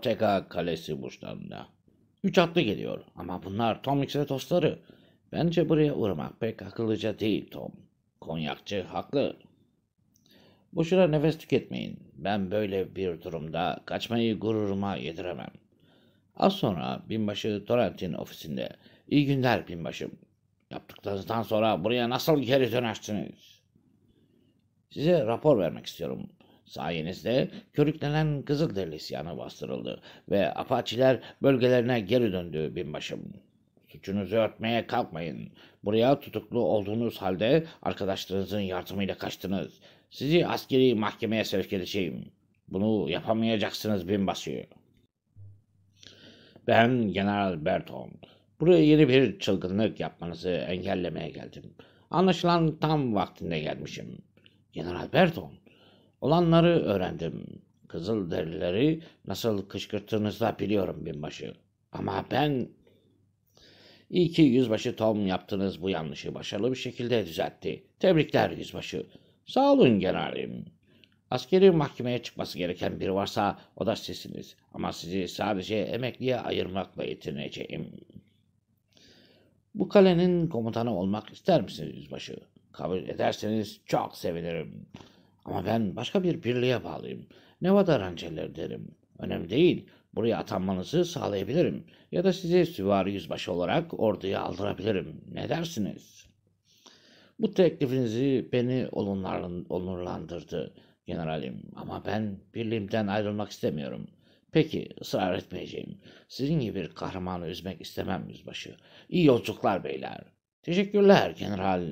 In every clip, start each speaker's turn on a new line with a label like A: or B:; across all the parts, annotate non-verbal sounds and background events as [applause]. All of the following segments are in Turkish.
A: Ortega kalesi burçlarında. Üç atlı geliyor ama bunlar Tom X'e dostları. Bence buraya uğramak pek akıllıca değil Tom. Konyakçı haklı. Boşuna nefes tüketmeyin. Ben böyle bir durumda kaçmayı gururuma yediremem. Az sonra binbaşı Torrent'in ofisinde. İyi günler binbaşım. Yaptıklarınızdan sonra buraya nasıl geri dönersiniz? Size rapor vermek istiyorum. Sayenizde körüklenen Kızılderili isyanı bastırıldı ve Apaçiler bölgelerine geri döndü binbaşım. Suçunuzu örtmeye kalkmayın. Buraya tutuklu olduğunuz halde arkadaşlarınızın yardımıyla kaçtınız. Sizi askeri mahkemeye sevk edeceğim. Bunu yapamayacaksınız binbaşı. Ben General Berton. Buraya yeni bir çılgınlık yapmanızı engellemeye geldim. Anlaşılan tam vaktinde gelmişim. General Berton, Olanları öğrendim. Kızıl derileri nasıl kışkırttığınızı da biliyorum binbaşı. Ama ben... İyi ki yüzbaşı Tom yaptınız bu yanlışı başarılı bir şekilde düzeltti. Tebrikler yüzbaşı. Sağ olun generalim. Askeri mahkemeye çıkması gereken biri varsa o da sizsiniz. Ama sizi sadece emekliye ayırmakla yetineceğim. Bu kalenin komutanı olmak ister misiniz yüzbaşı? Kabul ederseniz çok sevinirim. Ama ben başka bir birliğe bağlıyım. Nevada rançeleri derim. Önemli değil. Buraya atanmanızı sağlayabilirim. Ya da sizi süvari yüzbaşı olarak orduya aldırabilirim. Ne dersiniz? Bu teklifinizi beni onurlandırdı generalim. Ama ben birliğimden ayrılmak istemiyorum. Peki ısrar etmeyeceğim. Sizin gibi bir kahramanı üzmek istemem yüzbaşı. İyi yolculuklar beyler. Teşekkürler general.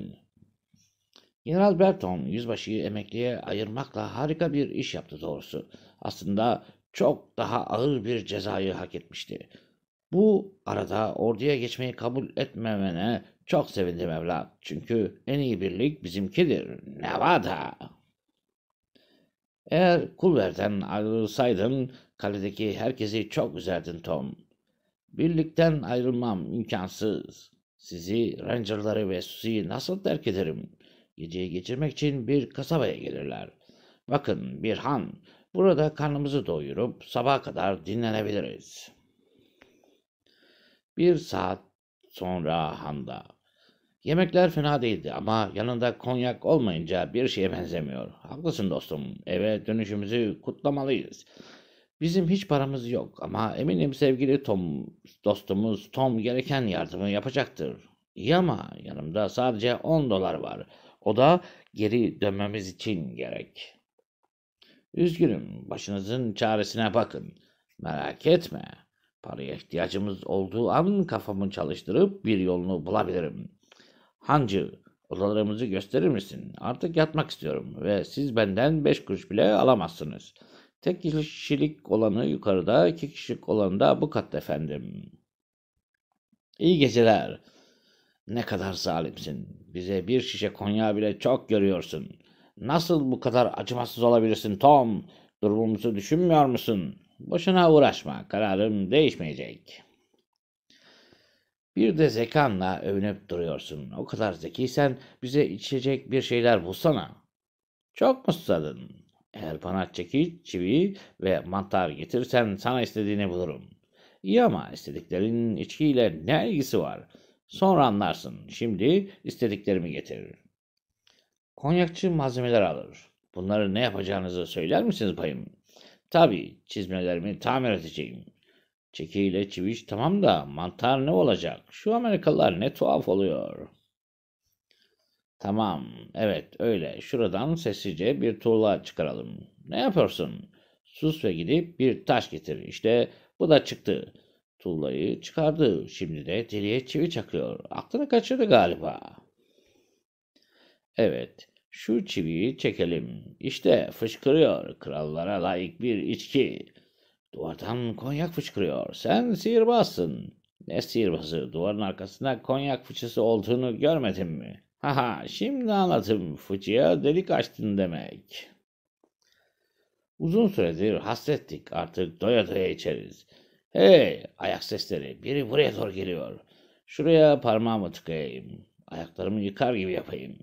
A: General Berton yüzbaşıyı emekliye ayırmakla harika bir iş yaptı doğrusu. Aslında çok daha ağır bir cezayı hak etmişti. Bu arada orduya geçmeyi kabul etmemene çok sevindim evlat. Çünkü en iyi birlik bizimkidir. Nevada. Eğer Kulver'den ayrılsaydın kaledeki herkesi çok üzerdin Tom. Birlikten ayrılmam imkansız. Sizi, Ranger'ları ve Susie'yi nasıl terk ederim? Geceyi geçirmek için bir kasabaya gelirler. Bakın bir han, burada karnımızı doyurup sabaha kadar dinlenebiliriz. Bir saat sonra handa. Yemekler fena değildi ama yanında konyak olmayınca bir şeye benzemiyor. Haklısın dostum, eve dönüşümüzü kutlamalıyız. Bizim hiç paramız yok ama eminim sevgili Tom dostumuz Tom gereken yardımı yapacaktır. İyi ama yanımda sadece 10 dolar var. O da geri dönmemiz için gerek. Üzgünüm, başınızın çaresine bakın. Merak etme. Paraya ihtiyacımız olduğu an kafamı çalıştırıp bir yolunu bulabilirim. Hancı, odalarımızı gösterir misin? Artık yatmak istiyorum ve siz benden beş kuruş bile alamazsınız. Tek kişilik olanı yukarıda, iki kişilik olanı da bu katta efendim. İyi geceler. Ne kadar zalimsin. Bize bir şişe konya bile çok görüyorsun. Nasıl bu kadar acımasız olabilirsin Tom? Durumumuzu düşünmüyor musun? Boşuna uğraşma. Kararım değişmeyecek. Bir de zekanla övünüp duruyorsun. O kadar zekiysen bize içecek bir şeyler bulsana. Çok mu susadın? Eğer bana çekiç, çivi ve mantar getirsen sana istediğini bulurum. İyi ama istediklerin içkiyle ne ilgisi var?'' Sonra anlarsın. Şimdi istediklerimi getiririm. Konyakçı malzemeler alır. Bunları ne yapacağınızı söyler misiniz bayım? Tabii çizmelerimi tamir edeceğim. Çekiyle çiviç tamam da mantar ne olacak? Şu Amerikalılar ne tuhaf oluyor. Tamam, evet öyle. Şuradan sessizce bir tuğla çıkaralım. Ne yapıyorsun? Sus ve gidip bir taş getir. İşte bu da çıktı. Tullayı çıkardı. Şimdi de deliye çivi çakıyor. Aklını kaçırdı galiba. Evet, şu çiviyi çekelim. İşte fışkırıyor. Krallara layık bir içki. Duvardan konyak fışkırıyor. Sen sihirbazsın. Ne sihirbazı? Duvarın arkasında konyak fıçısı olduğunu görmedin mi? Haha, şimdi anlatım. Fıçıya delik açtın demek. Uzun süredir hasrettik. Artık doya doya içeriz. Hey! Ayak sesleri. Biri buraya doğru geliyor. Şuraya parmağımı tıkayayım. Ayaklarımı yıkar gibi yapayım.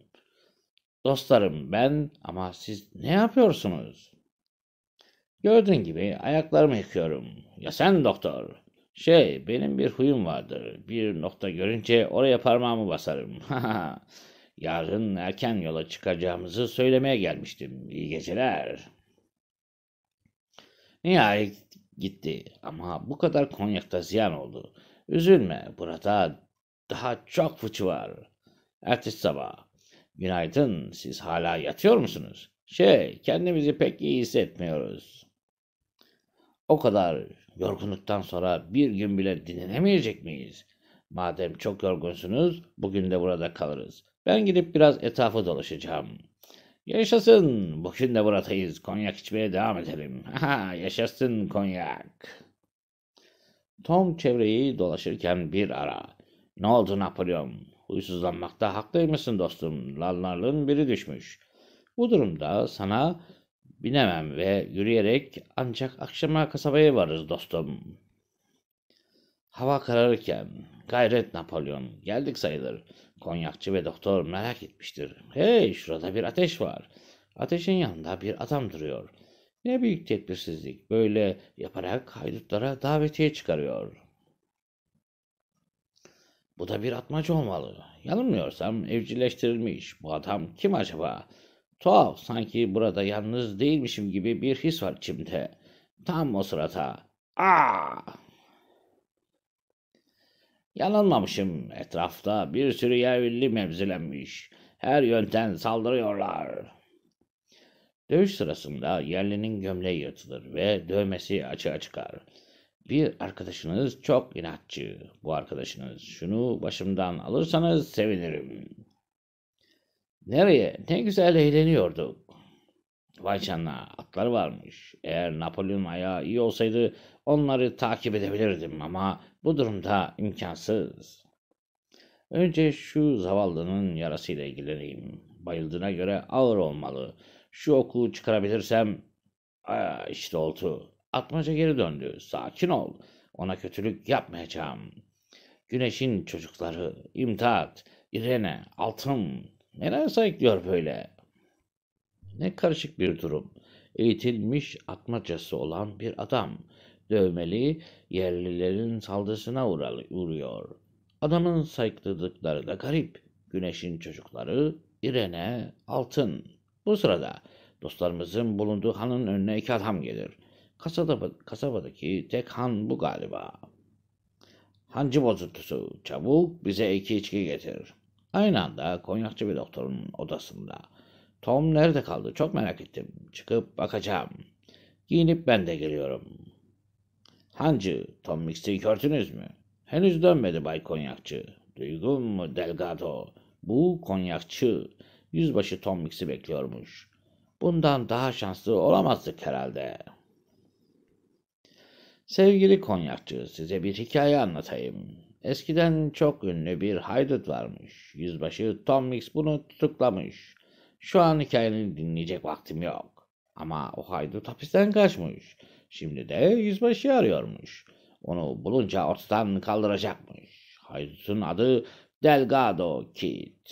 A: Dostlarım ben ama siz ne yapıyorsunuz? Gördüğün gibi ayaklarımı yıkıyorum. Ya sen doktor? Şey benim bir huyum vardır. Bir nokta görünce oraya parmağımı basarım. [laughs] Yarın erken yola çıkacağımızı söylemeye gelmiştim. İyi geceler. Nihayet gitti ama bu kadar konyakta ziyan oldu. Üzülme burada daha çok fıçı var. Ertesi sabah. Günaydın siz hala yatıyor musunuz? Şey kendimizi pek iyi hissetmiyoruz. O kadar yorgunluktan sonra bir gün bile dinlenemeyecek miyiz? Madem çok yorgunsunuz bugün de burada kalırız. Ben gidip biraz etrafı dolaşacağım.'' Yaşasın. Bugün de buradayız. Konyak içmeye devam edelim. Aha, yaşasın konyak. Tom çevreyi dolaşırken bir ara. Ne oldu Napolyon? Huysuzlanmakta haklıymışsın dostum. Lanlarlığın biri düşmüş. Bu durumda sana binemem ve yürüyerek ancak akşama kasabaya varız dostum. Hava kararırken gayret Napolyon geldik sayılır. Konyakçı ve doktor merak etmiştir. Hey şurada bir ateş var. Ateşin yanında bir adam duruyor. Ne büyük tedbirsizlik. Böyle yaparak haydutlara davetiye çıkarıyor. Bu da bir atmaca olmalı. Yanılmıyorsam evcilleştirilmiş. Bu adam kim acaba? Tuhaf sanki burada yalnız değilmişim gibi bir his var içimde. Tam o sırada. Ah! Yanılmamışım etrafta bir sürü yerli mevzilenmiş. Her yönten saldırıyorlar. Dövüş sırasında yerlinin gömleği yırtılır ve dövmesi açığa çıkar. Bir arkadaşınız çok inatçı. Bu arkadaşınız şunu başımdan alırsanız sevinirim. Nereye? Ne güzel eğleniyorduk. Vay canına atlar varmış. Eğer Napolyon ayağı iyi olsaydı onları takip edebilirdim ama bu durumda imkansız. Önce şu zavallının yarasıyla ilgileneyim. Bayıldığına göre ağır olmalı. Şu oku çıkarabilirsem... Aa, işte oldu. Atmaca geri döndü. Sakin ol. Ona kötülük yapmayacağım. Güneşin çocukları, imdat, İrene, altın. Neler sayıklıyor böyle?'' Ne karışık bir durum. Eğitilmiş atmacası olan bir adam. Dövmeli yerlilerin saldırısına uğruyor. Adamın saygıladıkları da garip. Güneşin çocukları İrene Altın. Bu sırada dostlarımızın bulunduğu hanın önüne iki adam gelir. Kasada, kasabadaki tek han bu galiba. Hancı bozuntusu. Çabuk bize iki içki getir. Aynı anda konyakçı bir doktorun odasında Tom nerede kaldı? Çok merak ettim. Çıkıp bakacağım. Giyinip ben de geliyorum. Hancı, Tom Mix'i gördünüz mü? Henüz dönmedi Bay Konyakçı. Duygun mu Delgado? Bu Konyakçı. Yüzbaşı Tom Mix'i bekliyormuş. Bundan daha şanslı olamazdık herhalde. Sevgili Konyakçı, size bir hikaye anlatayım. Eskiden çok ünlü bir haydut varmış. Yüzbaşı Tom Mix bunu tutuklamış. Şu an hikayeni dinleyecek vaktim yok. Ama o haydut hapisten kaçmış. Şimdi de yüzbaşı arıyormuş. Onu bulunca ortadan kaldıracakmış. Haydutun adı Delgado Kid.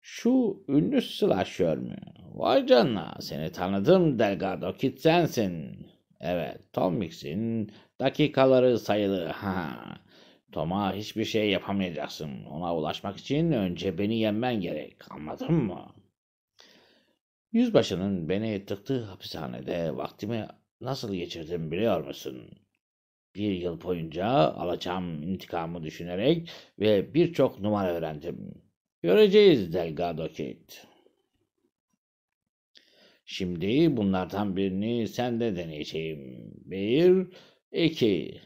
A: Şu ünlü slasher mü? Vay canına seni tanıdım Delgado Kid sensin. Evet Tom Mix'in dakikaları sayılı. Ha. Tom'a hiçbir şey yapamayacaksın. Ona ulaşmak için önce beni yenmen gerek. Anladın mı? Yüzbaşının beni tıktığı hapishanede vaktimi nasıl geçirdim biliyor musun? Bir yıl boyunca alacağım intikamı düşünerek ve birçok numara öğrendim. Göreceğiz Delgado Kate. Şimdi bunlardan birini sen de deneyeceğim. Bir, iki.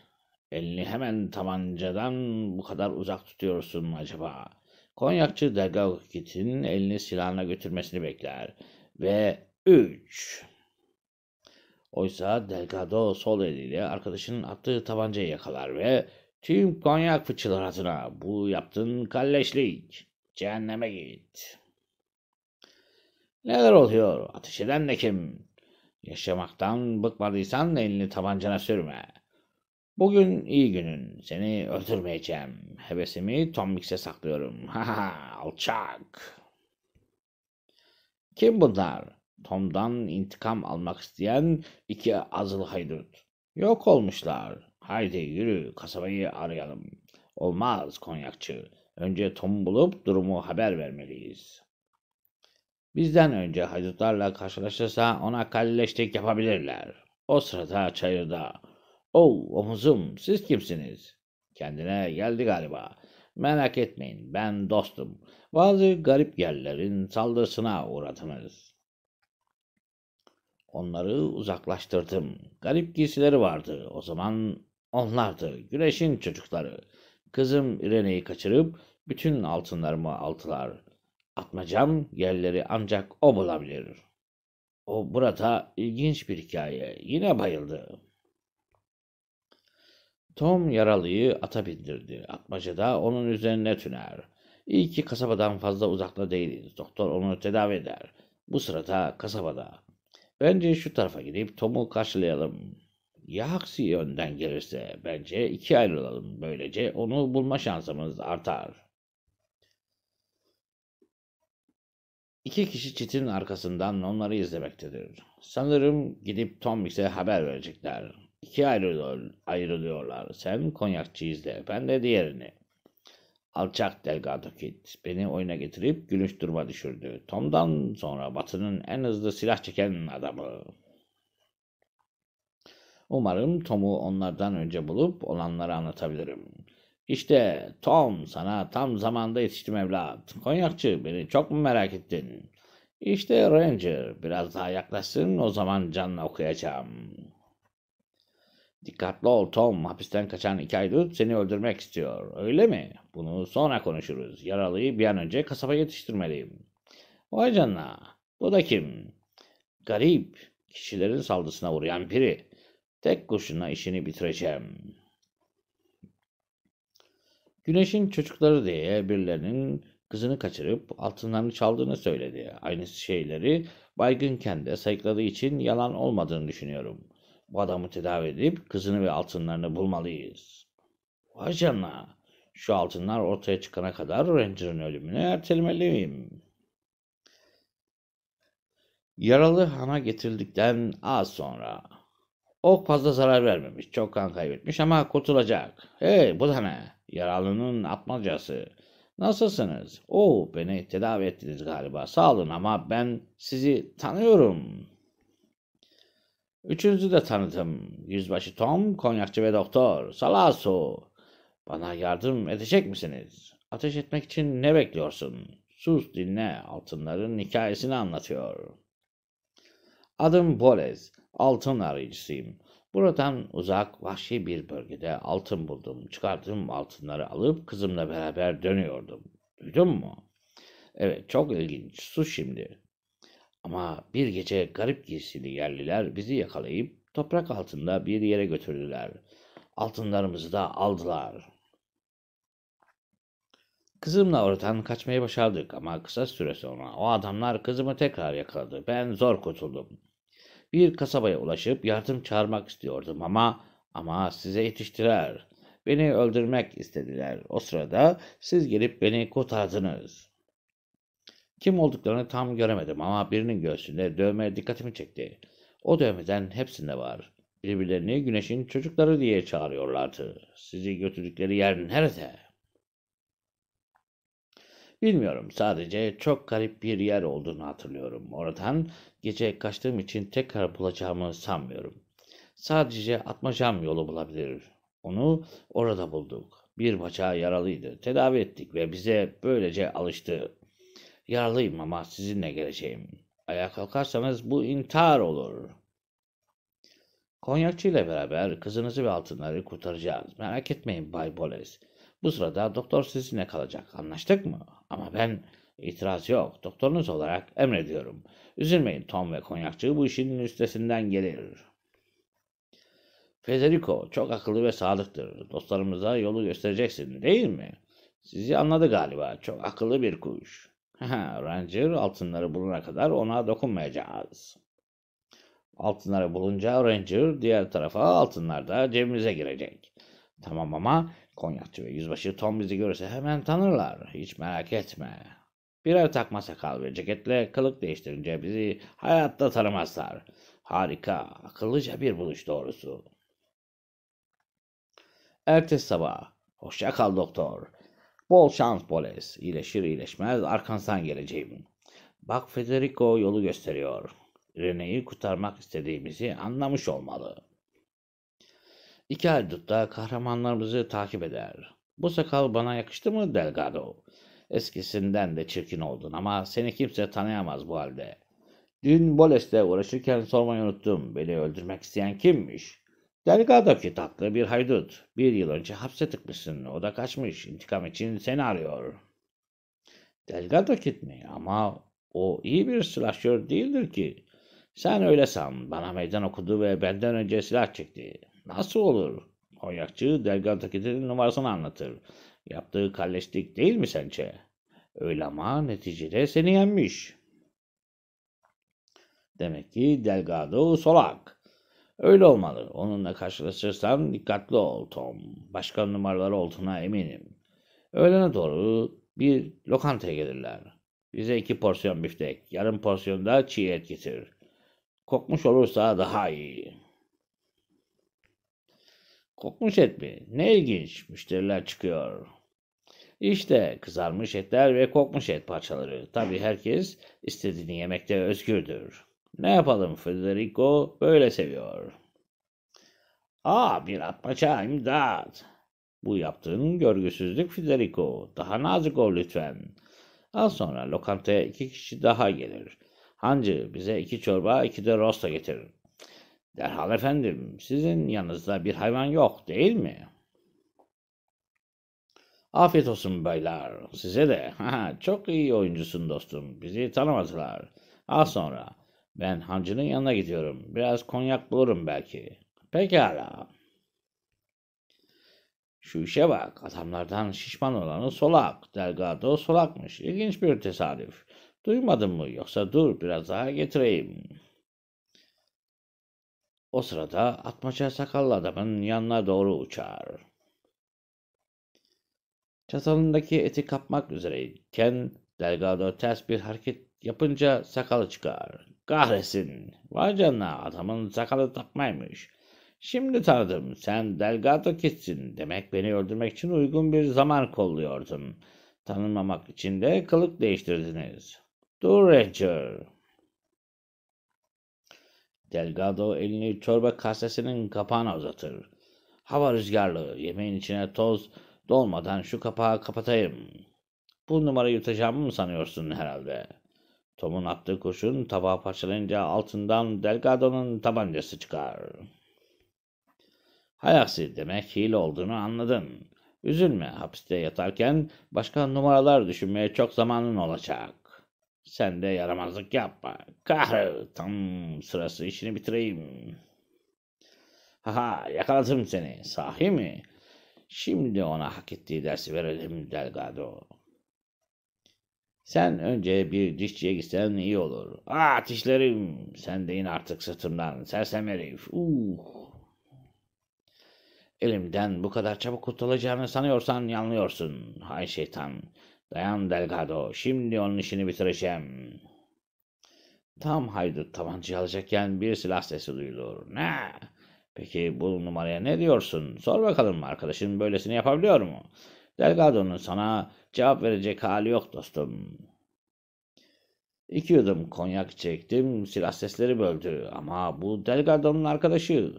A: Elini hemen tabancadan bu kadar uzak tutuyorsun acaba? Konyakçı Dagavkit'in elini silahına götürmesini bekler. Ve 3. Oysa Delgado sol eliyle arkadaşının attığı tabancayı yakalar ve tüm konyak fıçılar hatına bu yaptığın kalleşlik. Cehenneme git. Neler oluyor? Ateş eden de kim? Yaşamaktan bıkmadıysan elini tabancana sürme. Bugün iyi günün. Seni öldürmeyeceğim. Hevesimi Tom Mix'e saklıyorum. [laughs] Ha ha alçak. Kim bunlar? Tom'dan intikam almak isteyen iki azılı haydut. Yok olmuşlar. Haydi yürü kasabayı arayalım. Olmaz konyakçı. Önce Tom'u bulup durumu haber vermeliyiz. Bizden önce haydutlarla karşılaşırsa ona kalleşlik yapabilirler. O sırada çayırda Oh omuzum siz kimsiniz? Kendine geldi galiba. Merak etmeyin ben dostum. Bazı garip yerlerin saldırısına uğradınız. Onları uzaklaştırdım. Garip giysileri vardı. O zaman onlardı. Güneşin çocukları. Kızım İrene'yi kaçırıp bütün altınlarımı altılar. Atmacam yerleri ancak o bulabilir. O burada ilginç bir hikaye. Yine bayıldı. Tom yaralıyı ata bindirdi. Atmaca da onun üzerine tüner. İyi ki kasabadan fazla uzakta değiliz. Doktor onu tedavi eder. Bu sırada kasabada. Bence şu tarafa gidip Tom'u karşılayalım. Ya aksi yönden gelirse bence iki ayrılalım. Böylece onu bulma şansımız artar. İki kişi çitin arkasından onları izlemektedir. Sanırım gidip Tom Mix'e haber verecekler ikiye ayrılıyor, ayrılıyorlar. Sen konyakçıyız de, ben de diğerini. Alçak Delgado Kid beni oyuna getirip gülüş duruma düşürdü. Tom'dan sonra Batı'nın en hızlı silah çeken adamı. Umarım Tom'u onlardan önce bulup olanları anlatabilirim. İşte Tom sana tam zamanda yetiştim evlat. Konyakçı beni çok mu merak ettin? İşte Ranger biraz daha yaklaşsın o zaman canla okuyacağım.'' Dikkatli ol Tom. Hapisten kaçan iki haydut seni öldürmek istiyor. Öyle mi? Bunu sonra konuşuruz. Yaralıyı bir an önce kasaba yetiştirmeliyim. Vay canına. Bu da kim? Garip. Kişilerin saldırısına uğrayan biri. Tek kurşunla işini bitireceğim. Güneş'in çocukları diye birilerinin kızını kaçırıp altınlarını çaldığını söyledi. Aynı şeyleri baygınken de sayıkladığı için yalan olmadığını düşünüyorum. Bu adamı tedavi edip kızını ve altınlarını bulmalıyız. Vay canına. Şu altınlar ortaya çıkana kadar Ranger'ın ölümünü ertelemeliyim. Yaralı hana getirildikten az sonra Ok fazla zarar vermemiş. Çok kan kaybetmiş ama kurtulacak. Hey bu da ne? Yaralının atmacası. Nasılsınız? Oo oh, beni tedavi ettiniz galiba. Sağ olun ama ben sizi tanıyorum. Üçüncü de tanıtım. Yüzbaşı Tom, konyakçı ve doktor. Salasu. Bana yardım edecek misiniz? Ateş etmek için ne bekliyorsun? Sus dinle. Altınların hikayesini anlatıyor. Adım Boles. Altın arayıcısıyım. Buradan uzak vahşi bir bölgede altın buldum. Çıkardığım altınları alıp kızımla beraber dönüyordum. Duydun mu? Evet çok ilginç. Sus şimdi. Ama bir gece garip giysili yerliler bizi yakalayıp toprak altında bir yere götürdüler. Altınlarımızı da aldılar. Kızımla oradan kaçmayı başardık ama kısa süre sonra o adamlar kızımı tekrar yakaladı. Ben zor kurtuldum. Bir kasabaya ulaşıp yardım çağırmak istiyordum ama ama size yetiştiler. Beni öldürmek istediler. O sırada siz gelip beni kurtardınız.'' Kim olduklarını tam göremedim ama birinin göğsünde dövme dikkatimi çekti. O dövmeden hepsinde var. Birbirlerini güneşin çocukları diye çağırıyorlardı. Sizi götürdükleri yer nerede? Bilmiyorum sadece çok garip bir yer olduğunu hatırlıyorum. Oradan gece kaçtığım için tekrar bulacağımı sanmıyorum. Sadece atmacam yolu bulabilir. Onu orada bulduk. Bir bacağı yaralıydı. Tedavi ettik ve bize böylece alıştı. Yaralıyım ama sizinle geleceğim. Ayağa kalkarsanız bu intihar olur. Konyakçı ile beraber kızınızı ve altınları kurtaracağız. Merak etmeyin Bay Boles. Bu sırada doktor sizinle kalacak. Anlaştık mı? Ama ben itiraz yok. Doktorunuz olarak emrediyorum. Üzülmeyin Tom ve Konyakçı bu işin üstesinden gelir. Federico çok akıllı ve sadıktır. Dostlarımıza yolu göstereceksin değil mi? Sizi anladı galiba. Çok akıllı bir kuş. Ranger altınları bulana kadar ona dokunmayacağız. Altınları bulunca Ranger diğer tarafa altınlar da cebimize girecek. Tamam ama konyakçı ve yüzbaşı Tom bizi görürse hemen tanırlar. Hiç merak etme. Birer takma sakal ve ceketle kılık değiştirince bizi hayatta tanımazlar. Harika, akıllıca bir buluş doğrusu. Ertesi sabah. Hoşça kal doktor. Bol şans Boles. İyileşir iyileşmez arkansan geleceğim. Bak Federico yolu gösteriyor. Rene'yi kurtarmak istediğimizi anlamış olmalı. İki aydut da kahramanlarımızı takip eder. Bu sakal bana yakıştı mı Delgado? Eskisinden de çirkin oldun ama seni kimse tanıyamaz bu halde. Dün Boles'le uğraşırken sormayı unuttum. Beni öldürmek isteyen kimmiş? Delgado'ki tatlı bir haydut. Bir yıl önce hapse tıkmışsın. O da kaçmış. İntikam için seni arıyor. Delgado gitmiyor Ama o iyi bir silahşör değildir ki. Sen öyle san. Bana meydan okudu ve benden önce silah çekti. Nasıl olur? Oyakçı Delgado Kid'in numarasını anlatır. Yaptığı kalleşlik değil mi sence? Öyle ama neticede seni yenmiş. Demek ki Delgado solak. Öyle olmalı. Onunla karşılaşırsam dikkatli ol Tom. Başka numaraları olduğuna eminim. Öğlene doğru bir lokantaya gelirler. Bize iki porsiyon biftek, yarım porsiyon da çiğ et getir. Kokmuş olursa daha iyi. Kokmuş et mi? Ne ilginç. Müşteriler çıkıyor. İşte kızarmış etler ve kokmuş et parçaları. Tabii herkes istediğini yemekte özgürdür. Ne yapalım Federico böyle seviyor. Aa bir atmaca imdat. Bu yaptığın görgüsüzlük Federico. Daha nazik ol lütfen. Az sonra lokantaya iki kişi daha gelir. Hancı bize iki çorba iki de rosta getir. Derhal efendim sizin yanınızda bir hayvan yok değil mi? Afiyet olsun baylar. Size de. [laughs] Çok iyi oyuncusun dostum. Bizi tanımadılar. Az sonra ben hancının yanına gidiyorum. Biraz konyak bulurum belki. Pekala. Şu işe bak. Adamlardan şişman olanı solak. Delgado solakmış. İlginç bir tesadüf. Duymadın mı? Yoksa dur biraz daha getireyim. O sırada atmaca sakallı adamın yanına doğru uçar. Çatalındaki eti kapmak üzereyken Delgado ters bir hareket Yapınca sakalı çıkar. Kahretsin. Vay canına adamın sakalı takmaymış. Şimdi tanıdım sen Delgado kitsin. Demek beni öldürmek için uygun bir zaman kolluyordun. Tanınmamak için de kılık değiştirdiniz. Dur Ranger. Delgado elini çorba kasesinin kapağına uzatır. Hava rüzgarlı, yemeğin içine toz dolmadan şu kapağı kapatayım. Bu numarayı yutacağımı mı sanıyorsun herhalde? Tom'un attığı kurşun tabağı parçalayınca altından Delgado'nun tabancası çıkar. Hay demek hile olduğunu anladın. Üzülme hapiste yatarken başka numaralar düşünmeye çok zamanın olacak. Sen de yaramazlık yapma. Kahrı tam sırası işini bitireyim. Haha yakaladım seni. Sahi mi? Şimdi ona hak ettiği dersi verelim Delgado. Sen önce bir dişçiye gitsen iyi olur. Ah dişlerim. Sen deyin artık sırtımdan. Sersem herif. Uh. Elimden bu kadar çabuk kurtulacağını sanıyorsan yanlıyorsun. Hay şeytan. Dayan Delgado. Şimdi onun işini bitireceğim. Tam haydut tabancayı alacakken bir silah sesi duyulur. Ne? Peki bu numaraya ne diyorsun? Sor bakalım arkadaşın böylesini yapabiliyor mu? Delgado'nun sana Cevap verecek hali yok dostum. İki yudum konyak çektim. Silah sesleri böldü. Ama bu Delgado'nun arkadaşı.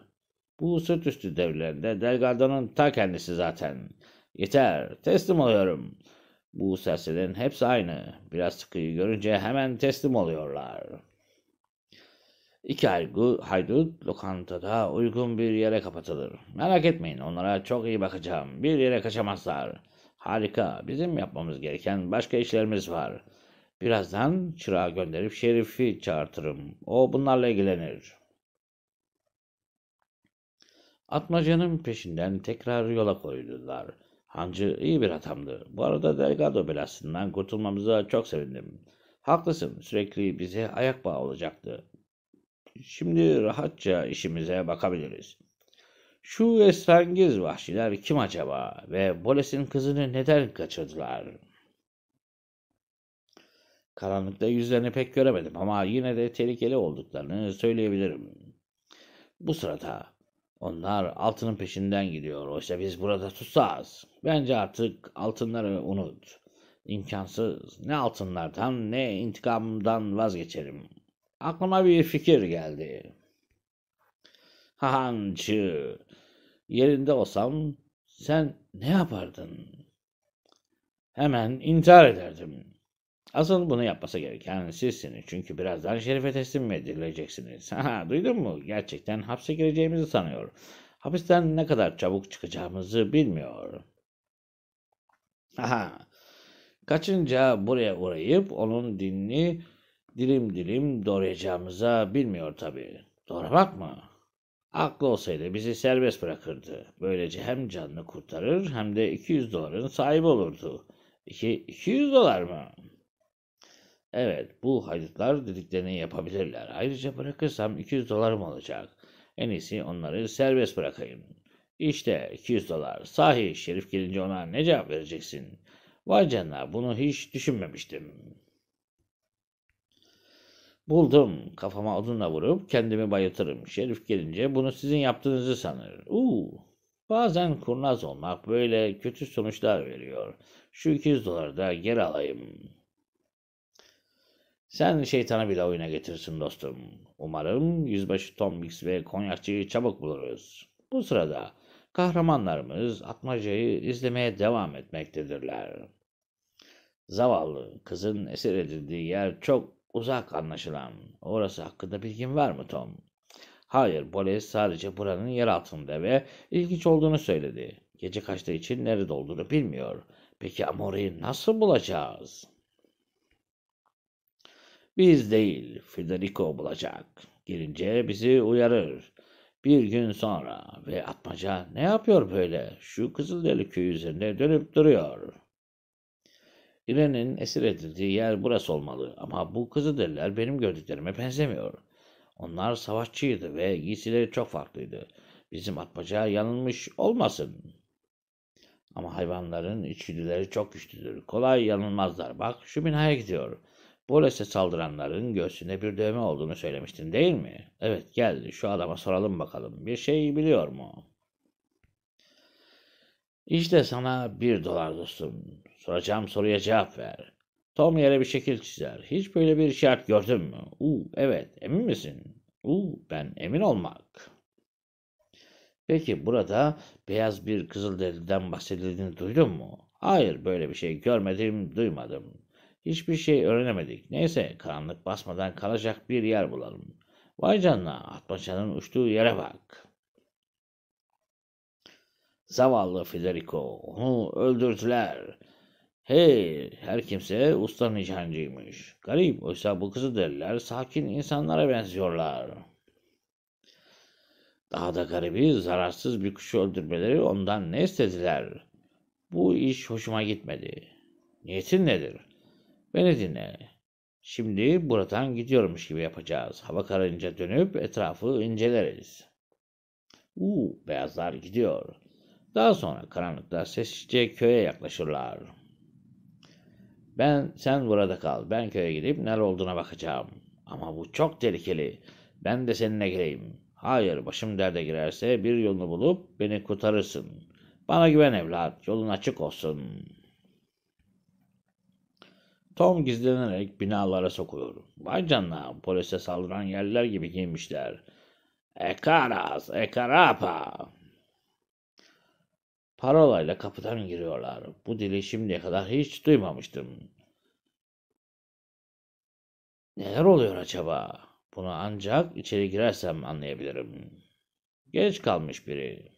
A: Bu süt üstü devlerinde Delgado'nun ta kendisi zaten. Yeter. Teslim oluyorum. Bu serserilerin hepsi aynı. Biraz sıkıyı görünce hemen teslim oluyorlar. İki aygı, haydut lokantada uygun bir yere kapatılır. Merak etmeyin onlara çok iyi bakacağım. Bir yere kaçamazlar. Harika. Bizim yapmamız gereken başka işlerimiz var. Birazdan çırağı gönderip Şerif'i çağırtırım. O bunlarla ilgilenir. Atmacanın peşinden tekrar yola koydular. Hancı iyi bir adamdı. Bu arada Delgado belasından kurtulmamıza çok sevindim. Haklısın sürekli bize ayak bağı olacaktı. Şimdi rahatça işimize bakabiliriz.'' Şu esrengiz vahşiler kim acaba ve Boles'in kızını neden kaçırdılar? Karanlıkta yüzlerini pek göremedim ama yine de tehlikeli olduklarını söyleyebilirim. Bu sırada onlar altının peşinden gidiyor. Oysa biz burada tutsağız. Bence artık altınları unut. İmkansız. Ne altınlardan ne intikamdan vazgeçerim. Aklıma bir fikir geldi.'' Hahancı Yerinde olsam sen ne yapardın? Hemen intihar ederdim. Asıl bunu yapması gereken sizsiniz. Çünkü birazdan şerife teslim edileceksiniz. [laughs] Ha, duydun mu? Gerçekten hapse gireceğimizi sanıyor. Hapisten ne kadar çabuk çıkacağımızı bilmiyor. Aha. Kaçınca buraya uğrayıp onun dinini dilim dilim doğrayacağımıza bilmiyor tabii. Doğramak mı? Aklı olsaydı bizi serbest bırakırdı. Böylece hem canını kurtarır hem de 200 doların sahibi olurdu. İki, 200 dolar mı? Evet, bu haydutlar dediklerini yapabilirler. Ayrıca bırakırsam 200 dolarım olacak. En iyisi onları serbest bırakayım. İşte 200 dolar. Sahi Şerif gelince ona ne cevap vereceksin? Vay canına bunu hiç düşünmemiştim.'' Buldum. Kafama odunla vurup kendimi bayıltırım. Şerif gelince bunu sizin yaptığınızı sanır. Uu. Bazen kurnaz olmak böyle kötü sonuçlar veriyor. Şu 200 doları da geri alayım. Sen şeytanı bile oyuna getirsin dostum. Umarım yüzbaşı Tom Mix ve konyakçıyı çabuk buluruz. Bu sırada kahramanlarımız atmacayı izlemeye devam etmektedirler. Zavallı kızın esir edildiği yer çok Uzak anlaşılan. Orası hakkında bilgin var mı Tom? Hayır, polis sadece buranın yer altında ve ilginç olduğunu söyledi. Gece kaçtığı için nerede olduğunu bilmiyor. Peki Amora'yı nasıl bulacağız? Biz değil, Federico bulacak. Gelince bizi uyarır. Bir gün sonra ve atmaca ne yapıyor böyle? Şu kızıl deli köyü üzerinde dönüp duruyor. Dilenin esir edildiği yer burası olmalı ama bu kızı Kızılderililer benim gördüklerime benzemiyor. Onlar savaşçıydı ve giysileri çok farklıydı. Bizim atmaca yanılmış olmasın. Ama hayvanların içgüdüleri çok güçlüdür. Kolay yanılmazlar. Bak şu binaya gidiyor. Bores'e saldıranların göğsünde bir dövme olduğunu söylemiştin değil mi? Evet gel şu adama soralım bakalım. Bir şey biliyor mu? İşte sana bir dolar dostum. Soracağım soruya cevap ver. Tom yere bir şekil çizer. Hiç böyle bir işaret gördün mü? Uu, evet. Emin misin? Uu, ben emin olmak. Peki burada beyaz bir kızıl kızılderiden bahsedildiğini duydun mu? Hayır böyle bir şey görmedim, duymadım. Hiçbir şey öğrenemedik. Neyse karanlık basmadan kalacak bir yer bulalım. Vay canına atmacanın uçtuğu yere bak. Zavallı Federico onu öldürdüler. Hey, her kimse usta nişancıymış. Garip, oysa bu kızı derler, sakin insanlara benziyorlar. Daha da garibi, zararsız bir kuşu öldürmeleri ondan ne istediler? Bu iş hoşuma gitmedi. Niyetin nedir? Beni dinle. Şimdi buradan gidiyormuş gibi yapacağız. Hava karınca dönüp etrafı inceleriz. Uuu, beyazlar gidiyor. Daha sonra karanlıkta sessizce köye yaklaşırlar. Ben sen burada kal. Ben köye gidip neler olduğuna bakacağım. Ama bu çok tehlikeli. Ben de seninle geleyim. Hayır başım derde girerse bir yolunu bulup beni kurtarırsın. Bana güven evlat. Yolun açık olsun. Tom gizlenerek binalara sokuyor. Vay canına polise saldıran yerler gibi giymişler. Ekaras, ekarapa. Parolayla kapıdan giriyorlar. Bu dili şimdiye kadar hiç duymamıştım. Neler oluyor acaba? Bunu ancak içeri girersem anlayabilirim. Geç kalmış biri.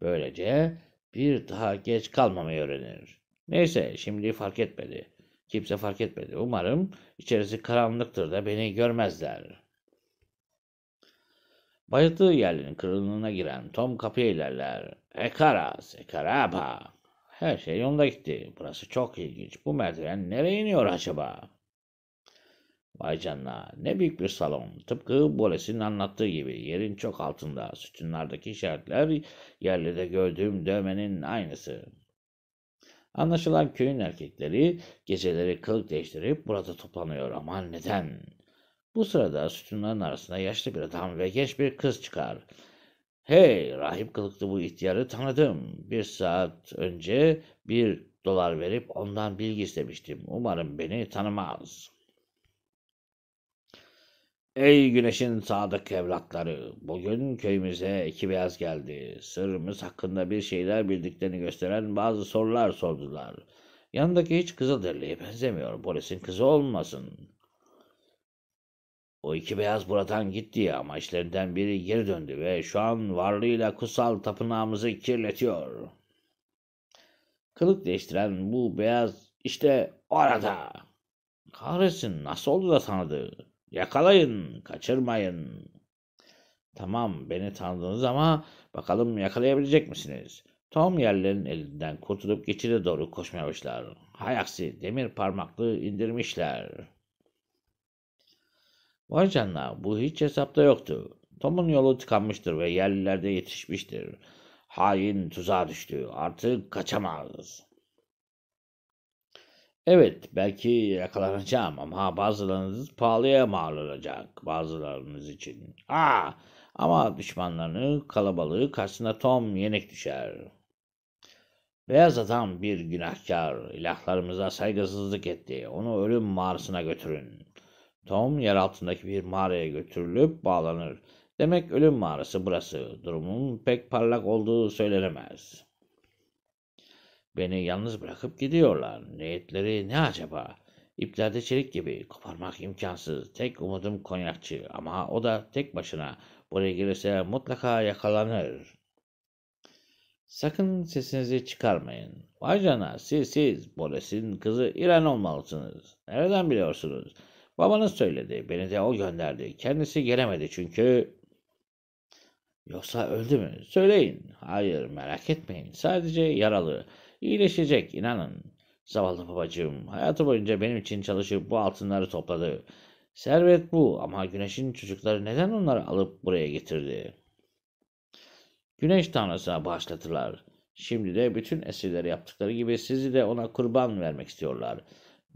A: Böylece bir daha geç kalmamayı öğrenir. Neyse şimdi fark etmedi. Kimse fark etmedi. Umarım içerisi karanlıktır da beni görmezler. Bayıldığı yerlerin kırılığına giren Tom kapıya ilerler. Ekaras, ekaraba. Her şey yolunda gitti. Burası çok ilginç. Bu merdiven nereye iniyor acaba? Vay canına ne büyük bir salon. Tıpkı Bores'in anlattığı gibi yerin çok altında. Sütunlardaki işaretler yerlerde gördüğüm dövmenin aynısı. Anlaşılan köyün erkekleri geceleri kılık değiştirip burada toplanıyor. ama neden? Bu sırada sütunların arasında yaşlı bir adam ve genç bir kız çıkar. Hey, rahip kılıklı bu ihtiyarı tanıdım. Bir saat önce bir dolar verip ondan bilgi istemiştim. Umarım beni tanımaz. Ey güneşin sadık evlatları, bugün köyümüze iki beyaz geldi. Sırrımız hakkında bir şeyler bildiklerini gösteren bazı sorular sordular. Yanındaki hiç Kızılderili'ye benzemiyor. Polisin kızı olmasın. O iki beyaz buradan gitti ya ama işlerinden biri geri döndü ve şu an varlığıyla kutsal tapınağımızı kirletiyor. Kılık değiştiren bu beyaz işte orada. Kahretsin nasıl oldu da tanıdı? Yakalayın, kaçırmayın. Tamam beni tanıdınız ama bakalım yakalayabilecek misiniz? Tom yerlerin elinden kurtulup geçide doğru koşmaya başlar. Hayaksi, demir parmaklığı indirmişler.'' Vay canına bu hiç hesapta yoktu. Tom'un yolu tıkanmıştır ve yerlilerde yetişmiştir. Hain tuzağa düştü. Artık kaçamazız. Evet belki yakalanacağım ama bazılarınız pahalıya mal olacak bazılarınız için. Aa, ah, ama düşmanlarını kalabalığı karşısında Tom yenik düşer. Beyaz adam bir günahkar. İlahlarımıza saygısızlık etti. Onu ölüm mağarasına götürün. Tom yer altındaki bir mağaraya götürülüp bağlanır. Demek ölüm mağarası burası. Durumun pek parlak olduğu söylenemez. Beni yalnız bırakıp gidiyorlar. Niyetleri ne acaba? İplerde çelik gibi. Koparmak imkansız. Tek umudum konyakçı. Ama o da tek başına. Buraya gelirse mutlaka yakalanır. Sakın sesinizi çıkarmayın. Vay cana siz siz Bores'in kızı İren olmalısınız. Nereden biliyorsunuz? Babanız söyledi. Beni de o gönderdi. Kendisi gelemedi çünkü... Yoksa öldü mü? Söyleyin. Hayır merak etmeyin. Sadece yaralı. İyileşecek inanın. Zavallı babacığım. Hayatı boyunca benim için çalışıp bu altınları topladı. Servet bu ama güneşin çocukları neden onları alıp buraya getirdi? Güneş tanrısına bağışlatırlar. Şimdi de bütün esirleri yaptıkları gibi sizi de ona kurban vermek istiyorlar.''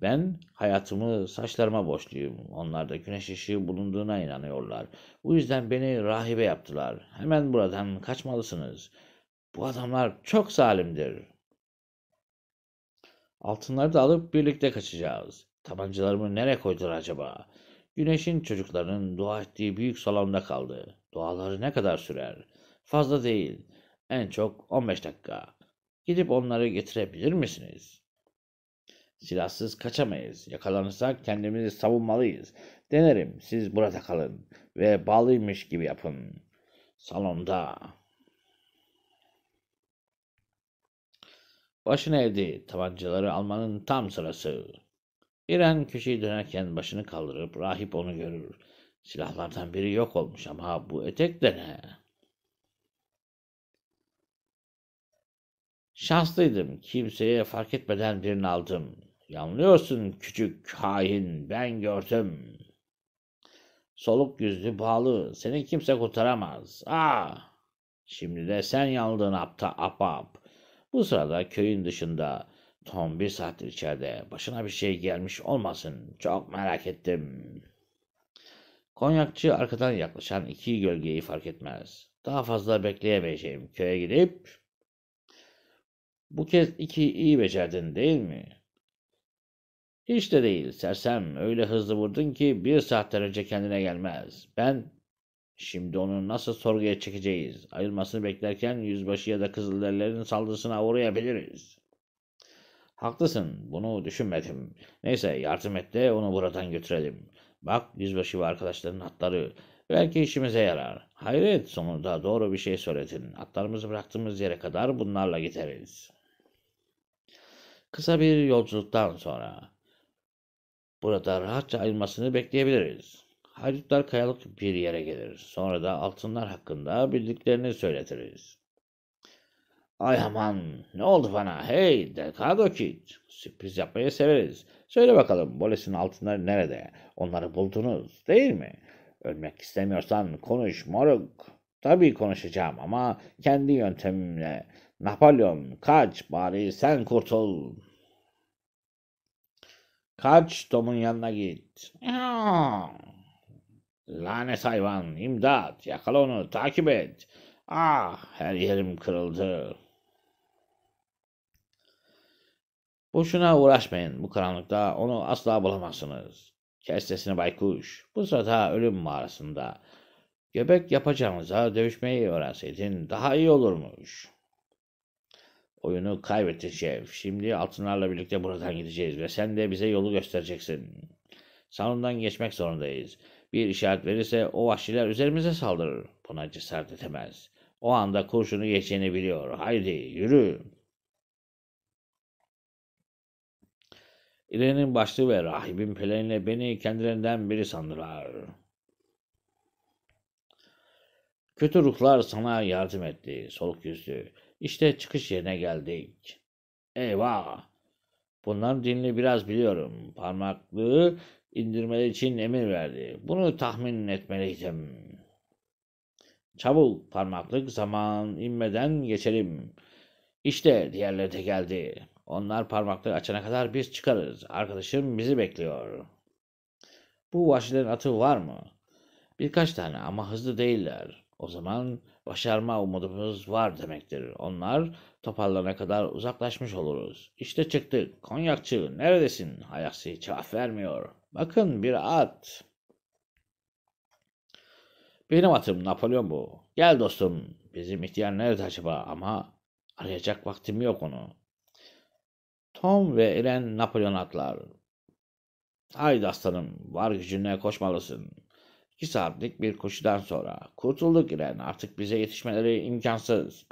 A: Ben hayatımı saçlarıma borçluyum. Onlar da güneş ışığı bulunduğuna inanıyorlar. Bu yüzden beni rahibe yaptılar. Hemen buradan kaçmalısınız. Bu adamlar çok zalimdir. Altınları da alıp birlikte kaçacağız. Tabancalarımı nereye koydular acaba? Güneşin çocuklarının dua ettiği büyük salonda kaldı. Duaları ne kadar sürer? Fazla değil. En çok 15 dakika. Gidip onları getirebilir misiniz?'' Silahsız kaçamayız. Yakalanırsak kendimizi savunmalıyız. Denerim siz burada kalın ve bağlıymış gibi yapın. Salonda. Başını eğdi. Tabancaları almanın tam sırası. İren köşeyi dönerken başını kaldırıp rahip onu görür. Silahlardan biri yok olmuş ama bu etek de ne? Şanslıydım. Kimseye fark etmeden birini aldım. Yanlıyorsun küçük hain ben gördüm. Soluk yüzlü bağlı seni kimse kurtaramaz. Ah! Şimdi de sen yandın apta apap. Bu sırada köyün dışında Tom bir saattir içeride. Başına bir şey gelmiş olmasın. Çok merak ettim. Konyakçı arkadan yaklaşan iki gölgeyi fark etmez. Daha fazla bekleyemeyeceğim. Köye gidip bu kez iki iyi becerdin değil mi? Hiç de değil sersem öyle hızlı vurdun ki bir saatten önce kendine gelmez. Ben şimdi onu nasıl sorguya çekeceğiz? Ayılmasını beklerken yüzbaşı ya da kızılderilerin saldırısına uğrayabiliriz. Haklısın bunu düşünmedim. Neyse yardım et de onu buradan götürelim. Bak yüzbaşı ve arkadaşların atları Belki işimize yarar. Hayret sonunda doğru bir şey söyledin. Atlarımızı bıraktığımız yere kadar bunlarla gideriz. Kısa bir yolculuktan sonra Burada rahatça ayılmasını bekleyebiliriz. Haydutlar kayalık bir yere gelir. Sonra da altınlar hakkında bildiklerini söyletiriz. Ay aman ne oldu bana? Hey Delgado Kid. Sürpriz yapmayı severiz. Söyle bakalım Boles'in altınları nerede? Onları buldunuz değil mi? Ölmek istemiyorsan konuş moruk. Tabii konuşacağım ama kendi yöntemimle. Napolyon kaç bari sen kurtul. Kaç Tom'un yanına git. Lanet hayvan, imdat, yakala onu, takip et. Ah, her yerim kırıldı. Boşuna uğraşmayın bu karanlıkta, onu asla bulamazsınız. Kes baykuş, bu sırada ölüm mağarasında. Göbek yapacağımıza dövüşmeyi öğrenseydin daha iyi olurmuş.'' oyunu kaybettin şef. Şimdi altınlarla birlikte buradan gideceğiz ve sen de bize yolu göstereceksin. Salondan geçmek zorundayız. Bir işaret verirse o vahşiler üzerimize saldırır. Buna cesaret edemez. O anda kurşunu geçeni biliyor. Haydi yürü. İrenin başlığı ve rahibin pelenle beni kendilerinden biri sandılar. Kötü ruhlar sana yardım etti. Soluk yüzlü. İşte çıkış yerine geldik. Eyvah! Bunların dilini biraz biliyorum. Parmaklığı indirmeleri için emir verdi. Bunu tahmin etmeliydim. Çabuk parmaklık zaman inmeden geçelim. İşte diğerleri de geldi. Onlar parmaklığı açana kadar biz çıkarız. Arkadaşım bizi bekliyor. Bu vahşilerin atı var mı? Birkaç tane ama hızlı değiller. O zaman başarma umudumuz var demektir. Onlar toparlana kadar uzaklaşmış oluruz. İşte çıktı. Konyakçı neredesin? Ayaksi cevap vermiyor. Bakın bir at. Benim atım Napolyon bu. Gel dostum. Bizim ihtiyar nerede acaba? Ama arayacak vaktim yok onu. Tom ve Eren Napolyon atlar. Haydi aslanım var gücüne koşmalısın. İki saatlik bir koşudan sonra kurtulduk İren artık bize yetişmeleri imkansız.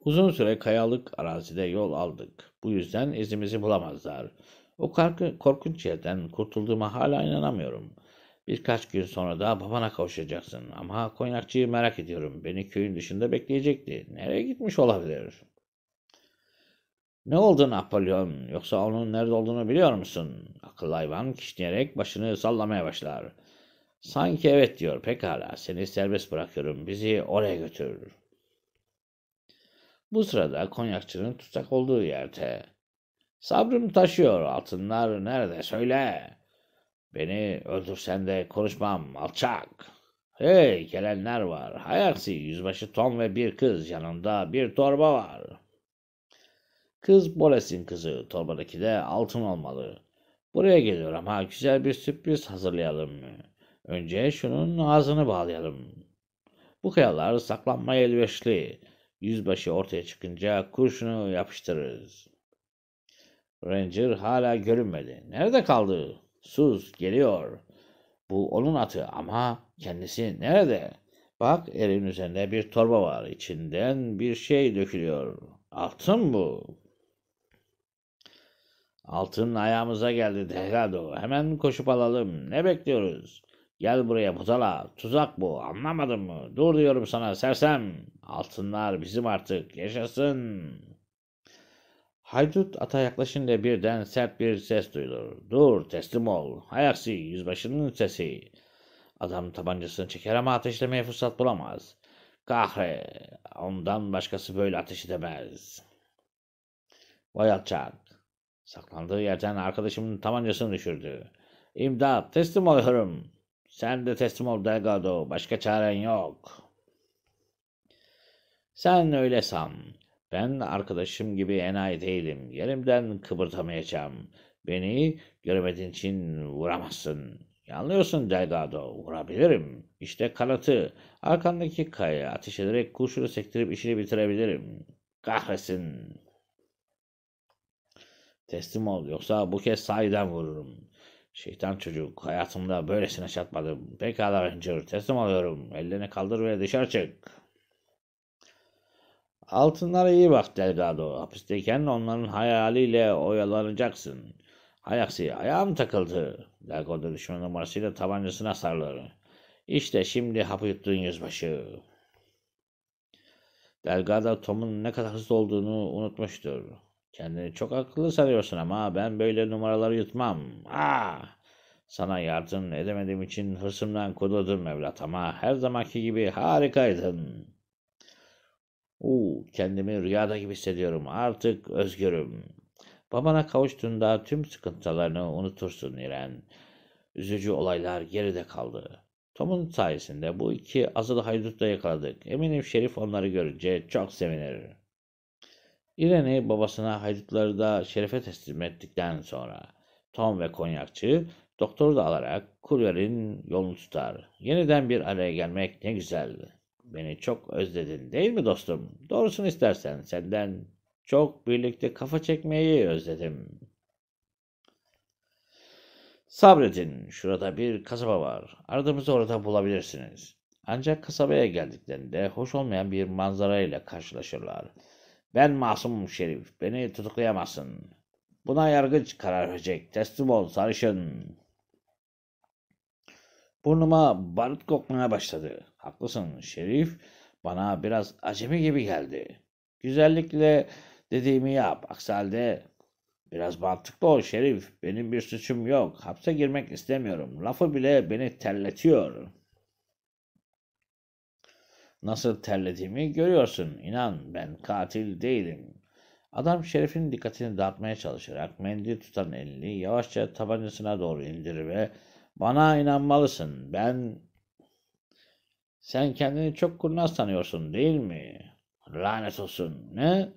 A: Uzun süre kayalık arazide yol aldık. Bu yüzden izimizi bulamazlar. O korkunç yerden kurtulduğuma hala inanamıyorum. Birkaç gün sonra da babana kavuşacaksın ama konyakçıyı merak ediyorum. Beni köyün dışında bekleyecekti. Nereye gitmiş olabilir?'' Ne oldu Napolyon? Yoksa onun nerede olduğunu biliyor musun? Akıllı hayvan kişneyerek başını sallamaya başlar. Sanki evet diyor. Pekala seni serbest bırakıyorum. Bizi oraya götür. Bu sırada konyakçının tutsak olduğu yerde. Sabrım taşıyor. Altınlar nerede? Söyle. Beni öldürsen de konuşmam. Alçak. Hey gelenler var. Hayaksi yüzbaşı Tom ve bir kız yanında bir torba var.'' Kız bolesin kızı. Torbadaki de altın olmalı. Buraya geliyorum ha güzel bir sürpriz hazırlayalım. Önce şunun ağzını bağlayalım. Bu kayalar saklanmaya elverişli. Yüzbaşı ortaya çıkınca kurşunu yapıştırırız. Ranger hala görünmedi. Nerede kaldı? Sus geliyor. Bu onun atı ama kendisi nerede? Bak elin üzerinde bir torba var. İçinden bir şey dökülüyor. Altın bu. Altın ayağımıza geldi Delgado. Hemen koşup alalım. Ne bekliyoruz? Gel buraya putala. Tuzak bu. Anlamadın mı? Dur diyorum sana sersem. Altınlar bizim artık. Yaşasın. Haydut ata yaklaşınca birden sert bir ses duyulur. Dur teslim ol. Hayaksi yüzbaşının sesi. Adam tabancasını çeker ama ateşlemeye fırsat bulamaz. Kahre. Ondan başkası böyle ateş edemez. Vay alçak. Saklandığı yerden arkadaşımın tabancasını düşürdü. İmdat teslim oluyorum. Sen de teslim ol Delgado. Başka çaren yok. Sen öyle san. Ben arkadaşım gibi enayi değilim. Yerimden kıpırtamayacağım. Beni göremediğin için vuramazsın. Yanlıyorsun Delgado. Vurabilirim. İşte kanatı. Arkandaki kaya ateş ederek kurşunu sektirip işini bitirebilirim. Kahretsin. Teslim ol yoksa bu kez sahiden vururum. Şeytan çocuk hayatımda böylesine çatmadım. Pekala Ranger teslim alıyorum. Ellerini kaldır ve dışarı çık. Altınlara iyi bak Delgado. Hapisteyken onların hayaliyle oyalanacaksın. Ayaksi ayağım takıldı. Delgado düşman numarasıyla tabancasına sarılır. İşte şimdi hapı yuttuğun yüzbaşı. Delgado Tom'un ne kadar hızlı olduğunu unutmuştur. Kendini çok akıllı sanıyorsun ama ben böyle numaraları yutmam. Aa! Ah! Sana yardım edemediğim için hırsımdan kudurdum evlat ama her zamanki gibi harikaydın. Uu, kendimi rüyada gibi hissediyorum. Artık özgürüm. Babana kavuştuğunda tüm sıkıntılarını unutursun İren. Üzücü olaylar geride kaldı. Tom'un sayesinde bu iki azılı haydutla yakaladık. Eminim Şerif onları görünce çok sevinir. İrene babasına haydutları da şerefe teslim ettikten sonra Tom ve konyakçı doktoru da alarak kuryerin yolunu tutar. Yeniden bir araya gelmek ne güzeldi. Beni çok özledin değil mi dostum? Doğrusunu istersen senden çok birlikte kafa çekmeyi özledim. Sabredin. Şurada bir kasaba var. Aradığımızı orada bulabilirsiniz. Ancak kasabaya geldiklerinde hoş olmayan bir manzara ile karşılaşırlar. Ben masumum şerif. Beni tutuklayamazsın. Buna yargıç karar verecek. Teslim ol sarışın. Burnuma barut kokmaya başladı. Haklısın şerif. Bana biraz acemi gibi geldi. Güzellikle dediğimi yap. Aksi halde biraz mantıklı ol şerif. Benim bir suçum yok. Hapse girmek istemiyorum. Lafı bile beni terletiyor.'' Nasıl terlediğimi görüyorsun. İnan ben katil değilim. Adam Şerif'in dikkatini dağıtmaya çalışarak mendil tutan elini yavaşça tabancasına doğru indirir ve bana inanmalısın. Ben sen kendini çok kurnaz sanıyorsun değil mi? Lanet olsun. Ne?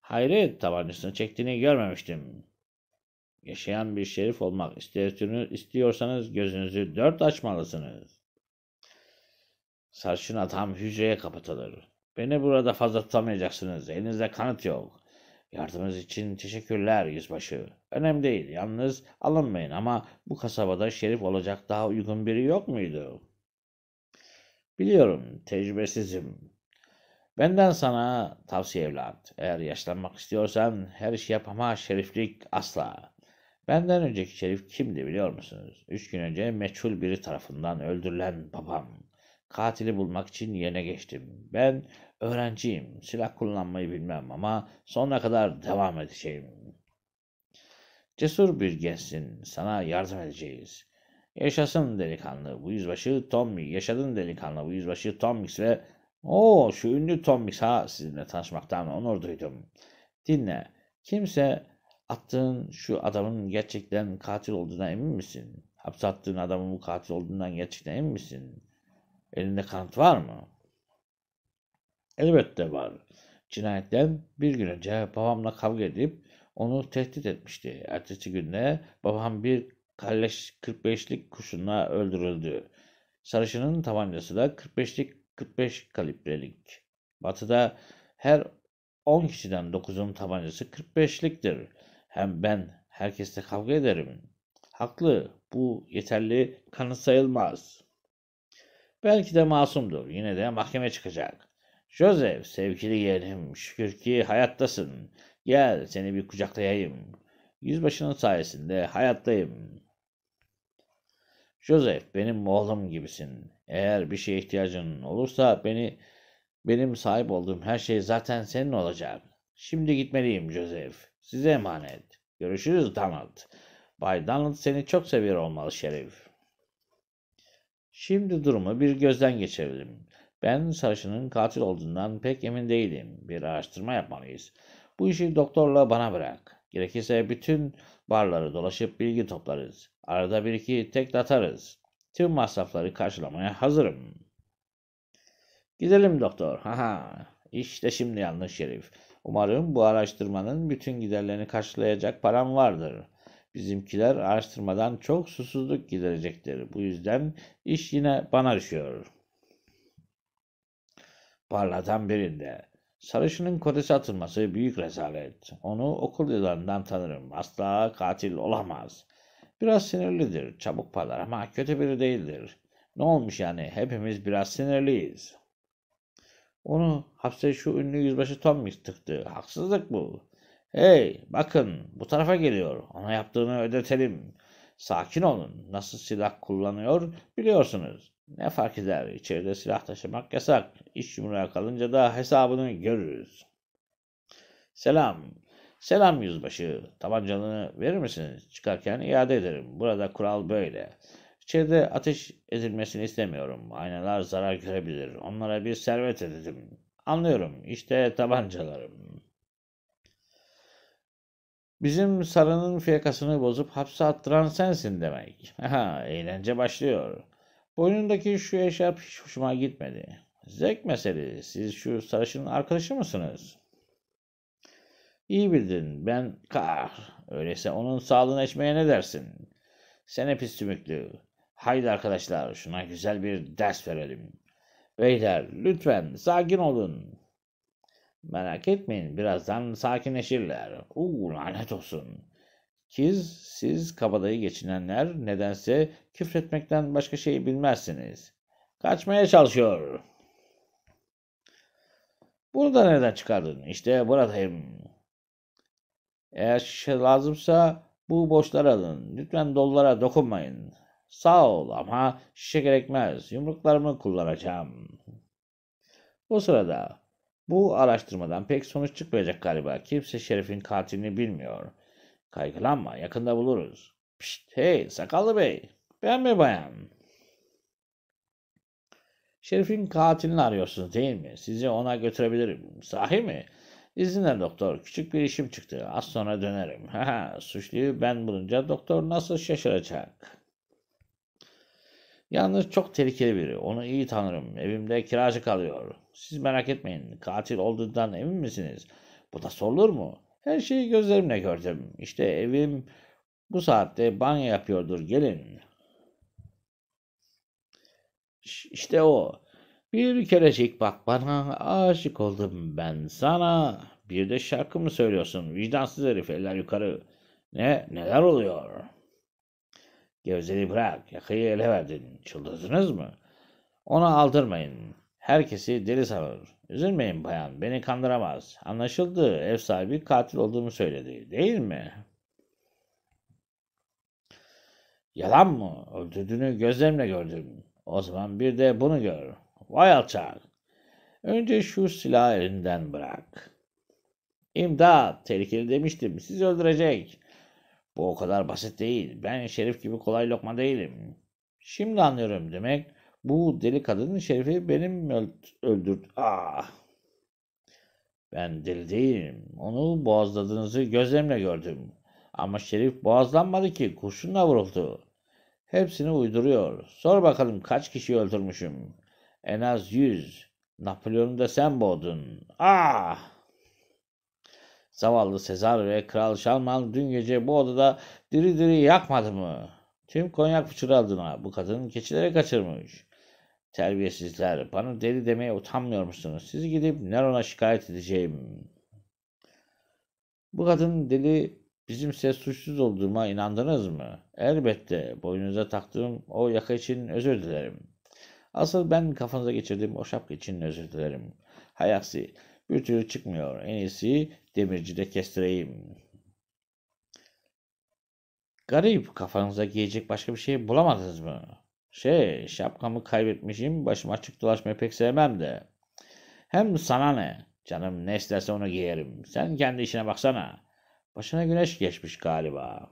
A: Hayret tabancasını çektiğini görmemiştim. Yaşayan bir şerif olmak istiyorsanız gözünüzü dört açmalısınız. Sarşın adam hücreye kapatılır. Beni burada fazla tutamayacaksınız. Elinizde kanıt yok. Yardımınız için teşekkürler yüzbaşı. Önem değil. Yalnız alınmayın ama bu kasabada şerif olacak daha uygun biri yok muydu? Biliyorum tecrübesizim. Benden sana tavsiye evlat. Eğer yaşlanmak istiyorsan her iş yap ama şeriflik asla. Benden önceki şerif kimdi biliyor musunuz? Üç gün önce meçhul biri tarafından öldürülen babam. Katili bulmak için yerine geçtim. Ben öğrenciyim. Silah kullanmayı bilmem ama sonuna kadar devam edeceğim. Cesur bir gençsin. Sana yardım edeceğiz. Yaşasın delikanlı. Bu yüzbaşı Tommy. Yaşadın delikanlı. Bu yüzbaşı Tommix ve o şu ünlü Tommix ha sizinle tanışmaktan onur duydum. Dinle. Kimse attığın şu adamın gerçekten katil olduğuna emin misin? Hapse attığın adamın bu katil olduğundan gerçekten emin misin? Elinde kanıt var mı? Elbette var. Cinayetten bir gün önce babamla kavga edip onu tehdit etmişti. Ertesi günde babam bir kalleş 45'lik kuşunla öldürüldü. Sarışının tabancası da 45'lik 45 kalibrelik. Batı'da her 10 kişiden 9'un tabancası 45'liktir. Hem ben herkesle kavga ederim. Haklı. Bu yeterli kanıt sayılmaz. Belki de masumdur. Yine de mahkeme çıkacak. Joseph, sevgili yeğenim, şükür ki hayattasın. Gel seni bir kucaklayayım. Yüzbaşının sayesinde hayattayım. Joseph, benim oğlum gibisin. Eğer bir şeye ihtiyacın olursa beni benim sahip olduğum her şey zaten senin olacak. Şimdi gitmeliyim Joseph. Size emanet. Görüşürüz Donald. Bay Donald seni çok seviyor olmalı şerif. Şimdi durumu bir gözden geçirelim. Ben sarışının katil olduğundan pek emin değilim. Bir araştırma yapmalıyız. Bu işi doktorla bana bırak. Gerekirse bütün barları dolaşıp bilgi toplarız. Arada bir iki tek atarız. Tüm masrafları karşılamaya hazırım. Gidelim doktor. Ha ha. İşte şimdi yanlış şerif. Umarım bu araştırmanın bütün giderlerini karşılayacak param vardır. Bizimkiler araştırmadan çok susuzluk giderecektir. Bu yüzden iş yine bana düşüyor. Parladan birinde. Sarışının kodesi atılması büyük rezalet. Onu okul yıllarından tanırım. Asla katil olamaz. Biraz sinirlidir. Çabuk parlar ama kötü biri değildir. Ne olmuş yani? Hepimiz biraz sinirliyiz. Onu hapse şu ünlü yüzbaşı Tom tıktı. Haksızlık bu. Hey bakın bu tarafa geliyor. Ona yaptığını ödetelim. Sakin olun. Nasıl silah kullanıyor biliyorsunuz. Ne fark eder? İçeride silah taşımak yasak. İş yumruğa kalınca da hesabını görürüz. Selam. Selam yüzbaşı. Tabancanı verir misiniz? Çıkarken iade ederim. Burada kural böyle. İçeride ateş edilmesini istemiyorum. Aynalar zarar görebilir. Onlara bir servet edelim. Anlıyorum. İşte tabancalarım. Bizim sarının fiyakasını bozup hapse attıran sensin demek. Ha, eğlence başlıyor. Boynundaki şu eşarp hiç hoşuma gitmedi. Zevk meselesi. Siz şu sarışının arkadaşı mısınız? İyi bildin. Ben kar. Öyleyse onun sağlığını içmeye ne dersin? Sen pis sümüklü. Haydi arkadaşlar şuna güzel bir ders verelim. Beyler lütfen sakin olun. Merak etmeyin birazdan sakinleşirler. Uuu lanet olsun. Kiz, siz kabadayı geçinenler nedense küfretmekten başka şey bilmezsiniz. Kaçmaya çalışıyor. Bunu da nereden çıkardın? İşte buradayım. Eğer şişe lazımsa bu boşlar alın. Lütfen dollara dokunmayın. Sağ ol ama şişe gerekmez. Yumruklarımı kullanacağım. Bu sırada bu araştırmadan pek sonuç çıkmayacak galiba. Kimse Şerif'in katilini bilmiyor. Kaygılanma yakında buluruz. Pişt hey sakallı bey. Ben mi bayan? Şerif'in katilini arıyorsunuz değil mi? Sizi ona götürebilirim. Sahi mi? İzinler doktor. Küçük bir işim çıktı. Az sonra dönerim. [laughs] Ha, suçluyu ben bulunca doktor nasıl şaşıracak?'' Yalnız çok tehlikeli biri. Onu iyi tanırım. Evimde kiracı kalıyor. Siz merak etmeyin. Katil olduğundan emin misiniz? Bu da sorulur mu? Her şeyi gözlerimle gördüm. İşte evim bu saatte banyo yapıyordur. Gelin. İşte o. Bir kerecik bak bana aşık oldum ben sana. Bir de şarkı mı söylüyorsun? Vicdansız herif eller yukarı. Ne? Neler oluyor? Gevzeli bırak, yakayı ele verdin. Çıldırdınız mı? Ona aldırmayın. Herkesi deli sanır. Üzülmeyin bayan, beni kandıramaz. Anlaşıldı, ev sahibi katil olduğumu söyledi, değil mi? Yalan mı? Öldürdüğünü gözlerimle gördüm. O zaman bir de bunu gör. Vay alçak. Önce şu silahı elinden bırak. İmdat, tehlikeli demiştim. Sizi öldürecek. Bu o kadar basit değil. Ben Şerif gibi kolay lokma değilim. Şimdi anlıyorum demek. Bu deli kadının Şerif'i benim öldürt. Ah! Ben deli değilim. Onu boğazladığınızı gözlemle gördüm. Ama Şerif boğazlanmadı ki kurşunla vuruldu. Hepsini uyduruyor. Sor bakalım kaç kişi öldürmüşüm. En az yüz. Napolyon'u da sen boğdun. Ah! Zavallı Sezar ve Kral Şalman dün gece bu odada diri diri yakmadı mı? Tüm konyak fıçırı adına bu kadın keçilere kaçırmış. Terbiyesizler bana deli demeye utanmıyor musunuz? Siz gidip Neron'a şikayet edeceğim. Bu kadın deli bizimse suçsuz olduğuma inandınız mı? Elbette boynunuza taktığım o yaka için özür dilerim. Asıl ben kafanıza geçirdiğim o şapka için özür dilerim. Hayaksi, bir türlü çıkmıyor. En iyisi demircide kestireyim. Garip kafanıza giyecek başka bir şey bulamadınız mı? Şey şapkamı kaybetmişim başıma açık dolaşmayı pek sevmem de. Hem sana ne? Canım ne isterse onu giyerim. Sen kendi işine baksana. Başına güneş geçmiş galiba.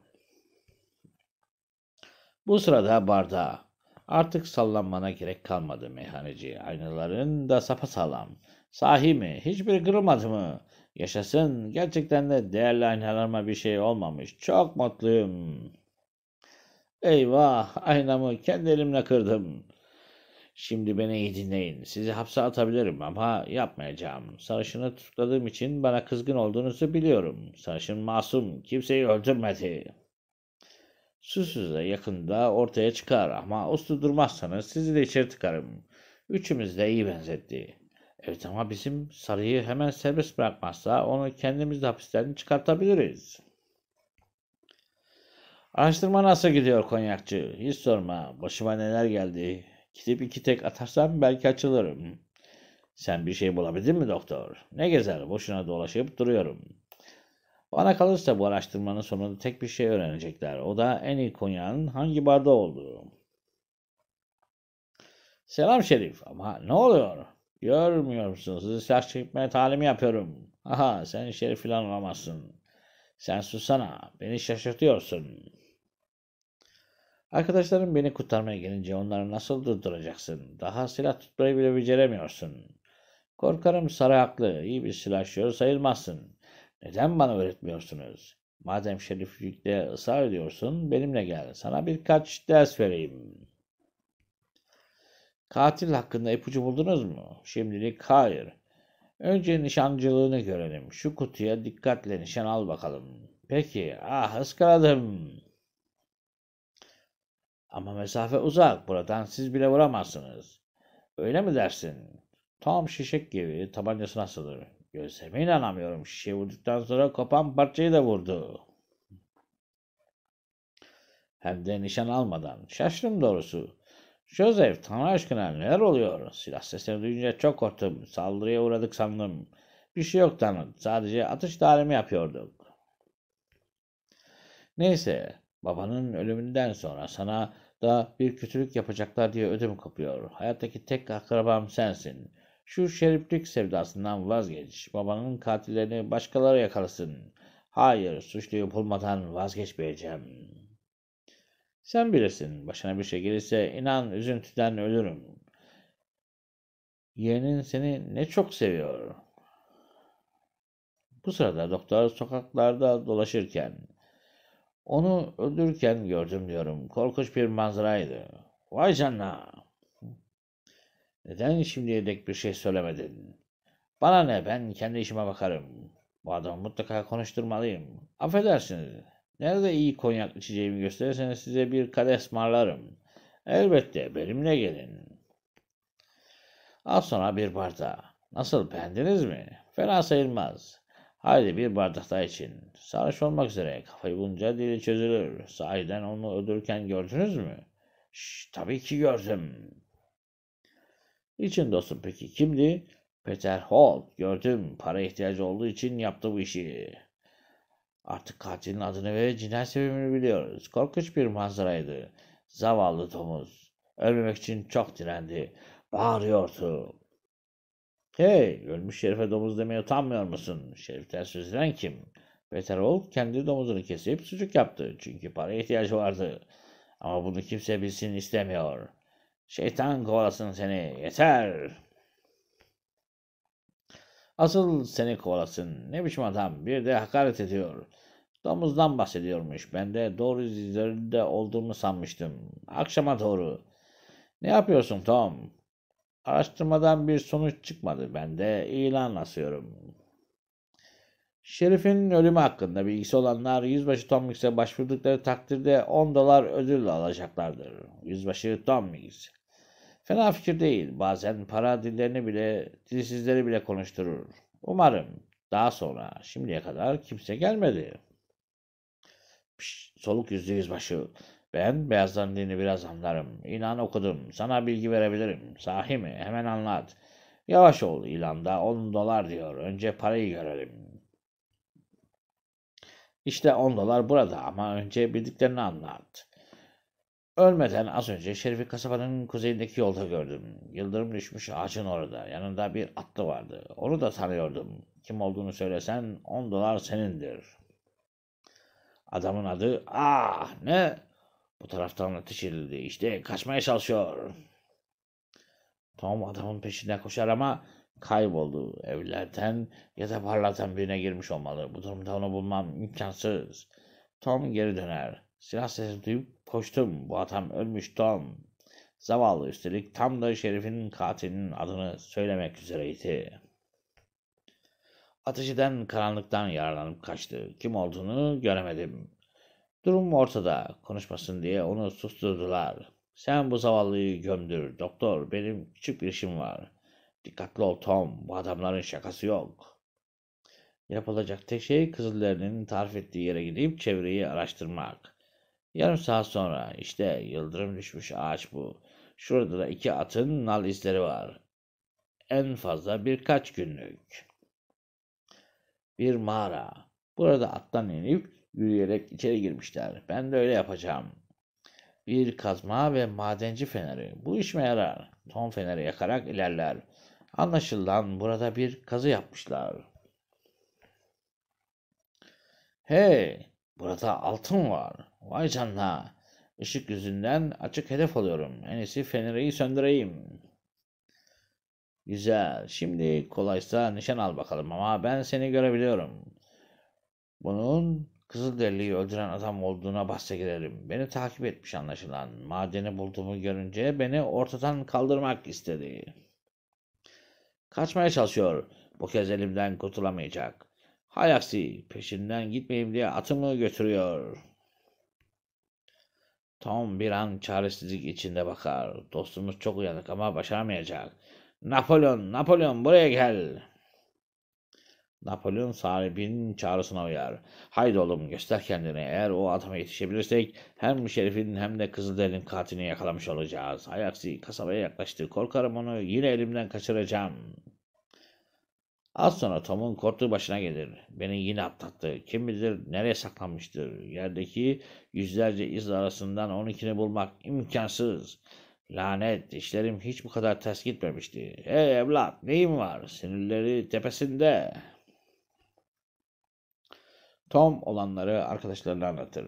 A: Bu sırada barda. Artık sallanmana gerek kalmadı meyhaneci. Aynaların da sapasağlam. Sahi mi? Hiçbir kırılmadı mı? Yaşasın. Gerçekten de değerli aynalarıma bir şey olmamış. Çok mutluyum. Eyvah aynamı kendi elimle kırdım. Şimdi beni iyi dinleyin. Sizi hapse atabilirim ama yapmayacağım. Sarışını tutukladığım için bana kızgın olduğunuzu biliyorum. Sarışın masum. Kimseyi öldürmedi. Susuz da yakında ortaya çıkar ama uslu durmazsanız sizi de içeri tıkarım. Üçümüz de iyi benzetti. Evet ama bizim sarıyı hemen serbest bırakmazsa onu kendimiz de hapisten çıkartabiliriz. Araştırma nasıl gidiyor konyakçı? Hiç sorma. Başıma neler geldi. Gidip iki tek atarsam belki açılırım. Sen bir şey bulabildin mi doktor? Ne gezer boşuna dolaşıp duruyorum. Bana kalırsa bu araştırmanın sonunda tek bir şey öğrenecekler. O da en iyi konyağın hangi barda olduğu. Selam Şerif ama ne oluyor? Görmüyor musun? Sizi silah çekmeye talim yapıyorum. Aha sen şerif filan olamazsın. Sen susana. Beni şaşırtıyorsun. Arkadaşlarım beni kurtarmaya gelince onları nasıl durduracaksın? Daha silah tutmayı bile beceremiyorsun. Korkarım sarayaklı. İyi bir silahşör sayılmazsın. Neden bana öğretmiyorsunuz? Madem şeriflikte ısrar ediyorsun benimle gel. Sana birkaç ders vereyim.'' Katil hakkında ipucu buldunuz mu? Şimdilik hayır. Önce nişancılığını görelim. Şu kutuya dikkatle nişan al bakalım. Peki. Ah ıskaladım. Ama mesafe uzak. Buradan siz bile vuramazsınız. Öyle mi dersin? Tam şişek gibi tabancasına sığdır. Gözlerime inanamıyorum. Şişeyi vurduktan sonra kopan parçayı da vurdu. Hem de nişan almadan. Şaşırım doğrusu. Joseph Tanrı aşkına neler oluyor? Silah sesleri duyunca çok korktum. Saldırıya uğradık sandım. Bir şey yok Tanrı. Sadece atış talimi yapıyorduk. Neyse babanın ölümünden sonra sana da bir kötülük yapacaklar diye ödüm kapıyor. Hayattaki tek akrabam sensin. Şu şeriflik sevdasından vazgeç. Babanın katillerini başkaları yakalasın. Hayır, suçluyu bulmadan vazgeçmeyeceğim.'' Sen bilirsin başına bir şey gelirse inan üzüntüden ölürüm. Yeğenin seni ne çok seviyor. Bu sırada doktor sokaklarda dolaşırken onu öldürürken gördüm diyorum. Korkunç bir manzaraydı. Vay canına. Neden şimdiye dek bir şey söylemedin? Bana ne ben kendi işime bakarım. Bu adamı mutlaka konuşturmalıyım. Affedersiniz. Nerede iyi konyak içeceğimi gösterirseniz size bir kadeh ısmarlarım. Elbette benimle gelin. Az sonra bir bardağı. Nasıl beğendiniz mi? Fena sayılmaz. Haydi bir bardak daha için. Sarhoş olmak üzere kafayı bulunca dili çözülür. Sahiden onu öldürürken gördünüz mü? Şş, tabii ki gördüm. İçin dostum peki kimdi? Peter Holt. Gördüm. Para ihtiyacı olduğu için yaptı bu işi. Artık katilin adını ve cinayet sebebini biliyoruz. Korkunç bir manzaraydı. Zavallı domuz. Ölmemek için çok direndi. Bağırıyordu. Hey, ölmüş şerife domuz demeye utanmıyor musun? Şeriften söz eden kim? Beterol kendi domuzunu kesip sucuk yaptı. Çünkü para ihtiyacı vardı. Ama bunu kimse bilsin istemiyor. Şeytan kovalasın seni. Yeter. Asıl seni kovalasın. Ne biçim adam? Bir de hakaret ediyor. Domuzdan bahsediyormuş. Ben de doğru izlerinde olduğumu sanmıştım. Akşama doğru. Ne yapıyorsun Tom? Araştırmadan bir sonuç çıkmadı. Ben de ilan asıyorum. Şerif'in ölümü hakkında bilgisi olanlar Yüzbaşı Tom Mix'e başvurdukları takdirde 10 dolar ödül alacaklardır. Yüzbaşı Tom Mix Fena fikir değil. Bazen para dillerini bile, dilsizleri bile konuşturur. Umarım daha sonra şimdiye kadar kimse gelmedi. Piş, soluk yüzlü yüzbaşı. Ben beyazların dilini biraz anlarım. İnan okudum. Sana bilgi verebilirim. Sahi mi? Hemen anlat. Yavaş ol ilanda. 10 dolar diyor. Önce parayı görelim. İşte 10 dolar burada ama önce bildiklerini anlat. Ölmeden az önce Şerif'i kasabanın kuzeyindeki yolda gördüm. Yıldırım düşmüş ağacın orada. Yanında bir atlı vardı. Onu da tanıyordum. Kim olduğunu söylesen 10 dolar senindir. Adamın adı... Ah ne? Bu taraftan ateş edildi. İşte kaçmaya çalışıyor. Tom adamın peşinde koşar ama kayboldu. Evlerden ya da barlardan birine girmiş olmalı. Bu durumda onu bulmam imkansız. Tom geri döner. Silah sesi duyup koştum. Bu adam ölmüş Tom. Zavallı üstelik tam da şerifin katilinin adını söylemek üzereydi. Ateş eden karanlıktan yararlanıp kaçtı. Kim olduğunu göremedim. Durum ortada. Konuşmasın diye onu susturdular. Sen bu zavallıyı gömdür. Doktor benim küçük bir işim var. Dikkatli ol Tom. Bu adamların şakası yok. Yapılacak tek şey Kızılderinin tarif ettiği yere gidip çevreyi araştırmak. Yarım saat sonra işte yıldırım düşmüş ağaç bu. Şurada da iki atın nal izleri var. En fazla birkaç günlük. Bir mağara. Burada attan inip yürüyerek içeri girmişler. Ben de öyle yapacağım. Bir kazma ve madenci feneri. Bu işime yarar. Ton feneri yakarak ilerler. Anlaşılan burada bir kazı yapmışlar. Hey, burada altın var. Vay canına. Işık yüzünden açık hedef alıyorum. En iyisi fenereyi söndüreyim. Güzel. Şimdi kolaysa nişan al bakalım ama ben seni görebiliyorum. Bunun Kızılderili'yi öldüren adam olduğuna bahse Beni takip etmiş anlaşılan. Madeni bulduğumu görünce beni ortadan kaldırmak istedi. Kaçmaya çalışıyor. Bu kez elimden kurtulamayacak. Hayaksi peşinden gitmeyeyim diye atımı götürüyor.'' Tom bir an çaresizlik içinde bakar. Dostumuz çok uyanık ama başaramayacak. Napolyon, Napolyon buraya gel. Napolyon sahibinin çağrısına uyar. Haydi oğlum göster kendini. Eğer o adama yetişebilirsek hem Şerif'in hem de Kızılderili'nin katilini yakalamış olacağız. Ayaksi kasabaya yaklaştı. Korkarım onu yine elimden kaçıracağım. Az sonra Tom'un korktuğu başına gelir. Beni yine atlattı. Kim bilir nereye saklanmıştır. Yerdeki yüzlerce iz arasından 12'ni bulmak imkansız. Lanet işlerim hiç bu kadar ters gitmemişti. Hey evlat neyin var? Sinirleri tepesinde. Tom olanları arkadaşlarına anlatır.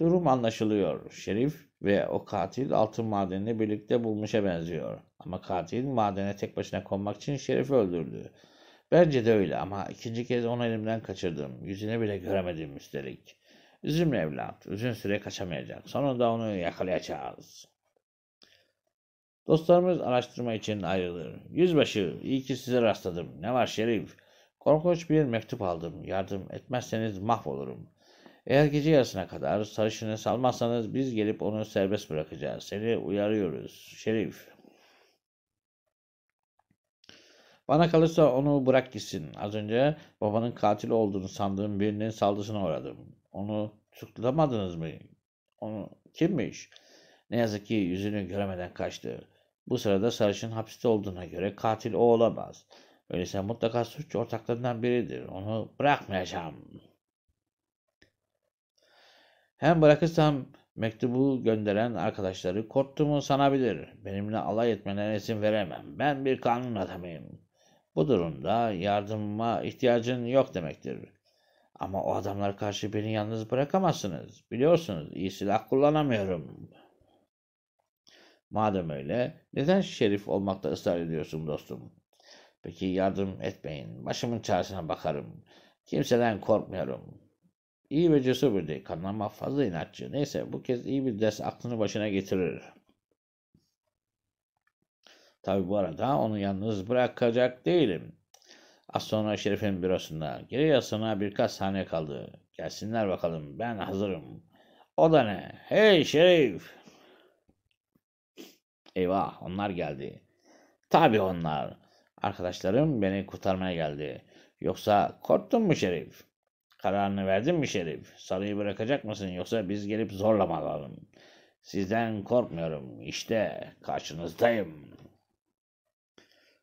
A: Durum anlaşılıyor. Şerif ve o katil altın madenini birlikte bulmuşa benziyor. Ama katil madene tek başına konmak için Şerif'i öldürdü. Bence de öyle ama ikinci kez onu elimden kaçırdım. Yüzüne bile göremedim üstelik. Üzüm evlat. Uzun süre kaçamayacak. Sonunda onu yakalayacağız. Dostlarımız araştırma için ayrılır. Yüzbaşı, iyi ki size rastladım. Ne var Şerif? Korkunç bir mektup aldım. Yardım etmezseniz mahvolurum. Eğer gece yarısına kadar sarışını salmazsanız biz gelip onu serbest bırakacağız. Seni uyarıyoruz. Şerif. Bana kalırsa onu bırak gitsin. Az önce babanın katili olduğunu sandığım birinin saldırısına uğradım. Onu tutulamadınız mı? Onu kimmiş? Ne yazık ki yüzünü göremeden kaçtı. Bu sırada sarışın hapiste olduğuna göre katil o olamaz. Öyleyse mutlaka suç ortaklarından biridir. Onu bırakmayacağım. Hem bırakırsam mektubu gönderen arkadaşları korktuğumu sanabilir. Benimle alay etmelerine izin veremem. Ben bir kanun adamıyım. Bu durumda yardıma ihtiyacın yok demektir. Ama o adamlara karşı beni yalnız bırakamazsınız. Biliyorsunuz iyi silah kullanamıyorum. Madem öyle neden şerif olmakta ısrar ediyorsun dostum? Peki yardım etmeyin. Başımın çaresine bakarım. Kimseden korkmuyorum. İyi ve cesur biri. Kanlama fazla inatçı. Neyse bu kez iyi bir ders aklını başına getirir.'' Tabi bu arada onu yalnız bırakacak değilim. Az sonra Şerif'in bürosunda geri yasına birkaç saniye kaldı. Gelsinler bakalım ben hazırım. O da ne? Hey Şerif! Eyvah onlar geldi. Tabi onlar. Arkadaşlarım beni kurtarmaya geldi. Yoksa korktun mu Şerif? Kararını verdin mi Şerif? Sarıyı bırakacak mısın yoksa biz gelip zorlamalalım? Sizden korkmuyorum. İşte karşınızdayım.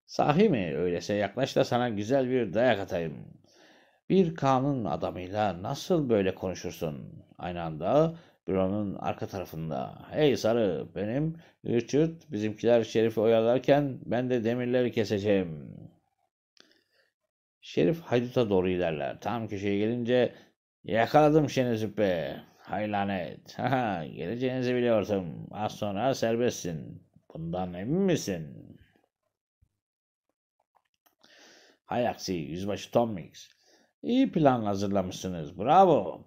A: Sahi mi? Öyleyse yaklaş da sana güzel bir dayak atayım. Bir kanun adamıyla nasıl böyle konuşursun? Aynı anda büronun arka tarafında. Hey sarı benim Richard bizimkiler Şerif'i oyalarken ben de demirleri keseceğim. Şerif hayduta doğru ilerler. Tam köşeye gelince yakaladım seni züppe. Hay lanet. [laughs] geleceğinizi biliyordum. Az sonra serbestsin. Bundan emin misin?'' Hay aksi yüzbaşı Tom Mix. İyi plan hazırlamışsınız. Bravo.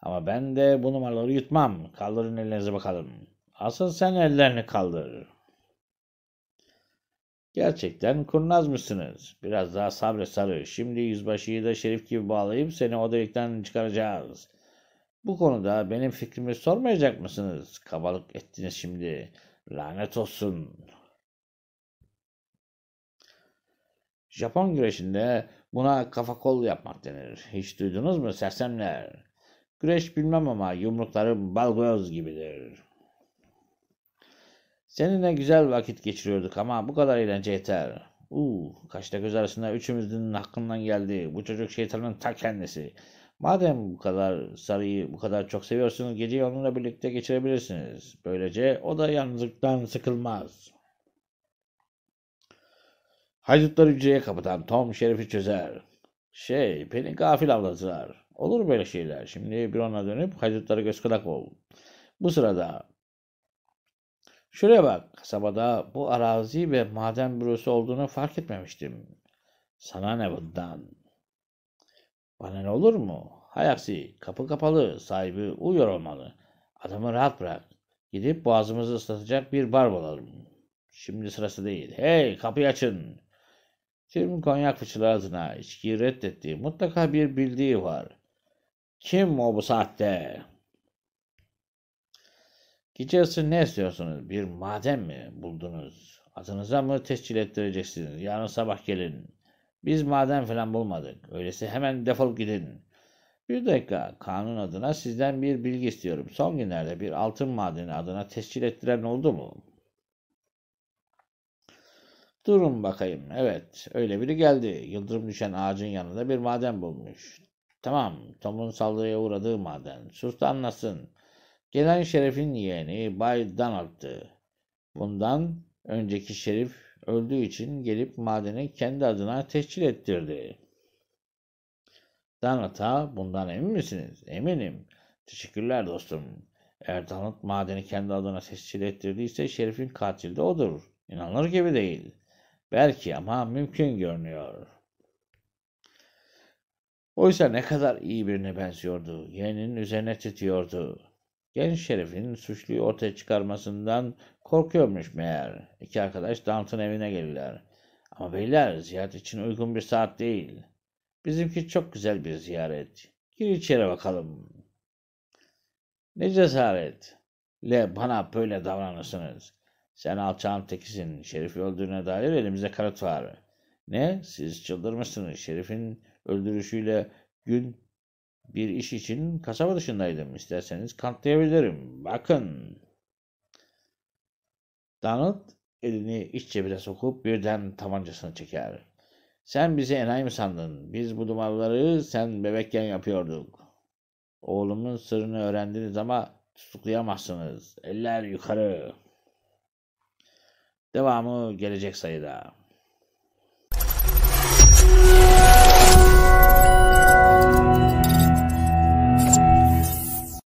A: Ama ben de bu numaraları yutmam. Kaldırın ellerinizi bakalım. Asıl sen ellerini kaldır. Gerçekten kurnaz mısınız? Biraz daha sabre sarı. Şimdi yüzbaşıyı da şerif gibi bağlayıp seni o delikten çıkaracağız. Bu konuda benim fikrimi sormayacak mısınız? Kabalık ettiniz şimdi. Lanet olsun. Japon güreşinde buna kafa kol yapmak denir. Hiç duydunuz mu sersemler? Güreş bilmem ama yumrukları balgoz gibidir. Seninle güzel vakit geçiriyorduk ama bu kadar eğlence yeter. Uuu kaçta göz arasında üçümüzün hakkından geldi. Bu çocuk şeytanın ta kendisi. Madem bu kadar sarıyı bu kadar çok seviyorsunuz geceyi onunla birlikte geçirebilirsiniz. Böylece o da yalnızlıktan sıkılmaz.'' Haydutları hücreye kapatan Tom şerifi çözer. Şey, beni gafil avlatılar. Olur böyle şeyler. Şimdi bir ona dönüp haydutlara göz kulak ol. Bu sırada Şuraya bak, kasabada bu arazi ve maden bürosu olduğunu fark etmemiştim. Sana ne bundan? Bana ne olur mu? Hayaksi, kapı kapalı, sahibi uyuyor olmalı. Adamı rahat bırak. Gidip boğazımızı ıslatacak bir bar bulalım. Şimdi sırası değil. Hey, kapıyı açın. Kim konyak fıçılar adına reddetti. Mutlaka bir bildiği var. Kim o bu saatte? Gece ne istiyorsunuz? Bir maden mi buldunuz? Adınıza mı tescil ettireceksiniz? Yarın sabah gelin. Biz maden falan bulmadık. Öyleyse hemen defol gidin. Bir dakika kanun adına sizden bir bilgi istiyorum. Son günlerde bir altın madeni adına tescil ettiren oldu mu? Durun bakayım. Evet, öyle biri geldi. Yıldırım düşen ağacın yanında bir maden bulmuş. Tamam, Tom'un saldırıya uğradığı maden. Sus anlasın. Gelen şerefin yeğeni Bay Donald'tı. Bundan önceki şerif öldüğü için gelip madeni kendi adına teşkil ettirdi. Donald'a bundan emin misiniz? Eminim. Teşekkürler dostum. Eğer Donald madeni kendi adına teşkil ettirdiyse şerifin katili de odur. İnanılır gibi değil.'' Belki ama mümkün görünüyor. Oysa ne kadar iyi birine benziyordu. Yeğeninin üzerine titiyordu. Genç şerefinin suçluyu ortaya çıkarmasından korkuyormuş meğer. İki arkadaş Dant'ın evine gelirler. Ama beyler ziyaret için uygun bir saat değil. Bizimki çok güzel bir ziyaret. Gir içeri bakalım. Ne cesaret. Le bana böyle davranırsınız. Sen alçağın tekisin. Şerif'i öldüğüne dair elimizde kanıt var. Ne? Siz çıldırmışsınız. Şerif'in öldürüşüyle gün bir iş için kasaba dışındaydım. İsterseniz kanıtlayabilirim. Bakın. Donald elini iç cebine sokup birden tabancasını çeker. Sen bizi enayi mi sandın? Biz bu dumanları sen bebekken yapıyorduk. Oğlumun sırrını öğrendiniz ama tutuklayamazsınız. Eller yukarı. Devamı gelecek sayıda.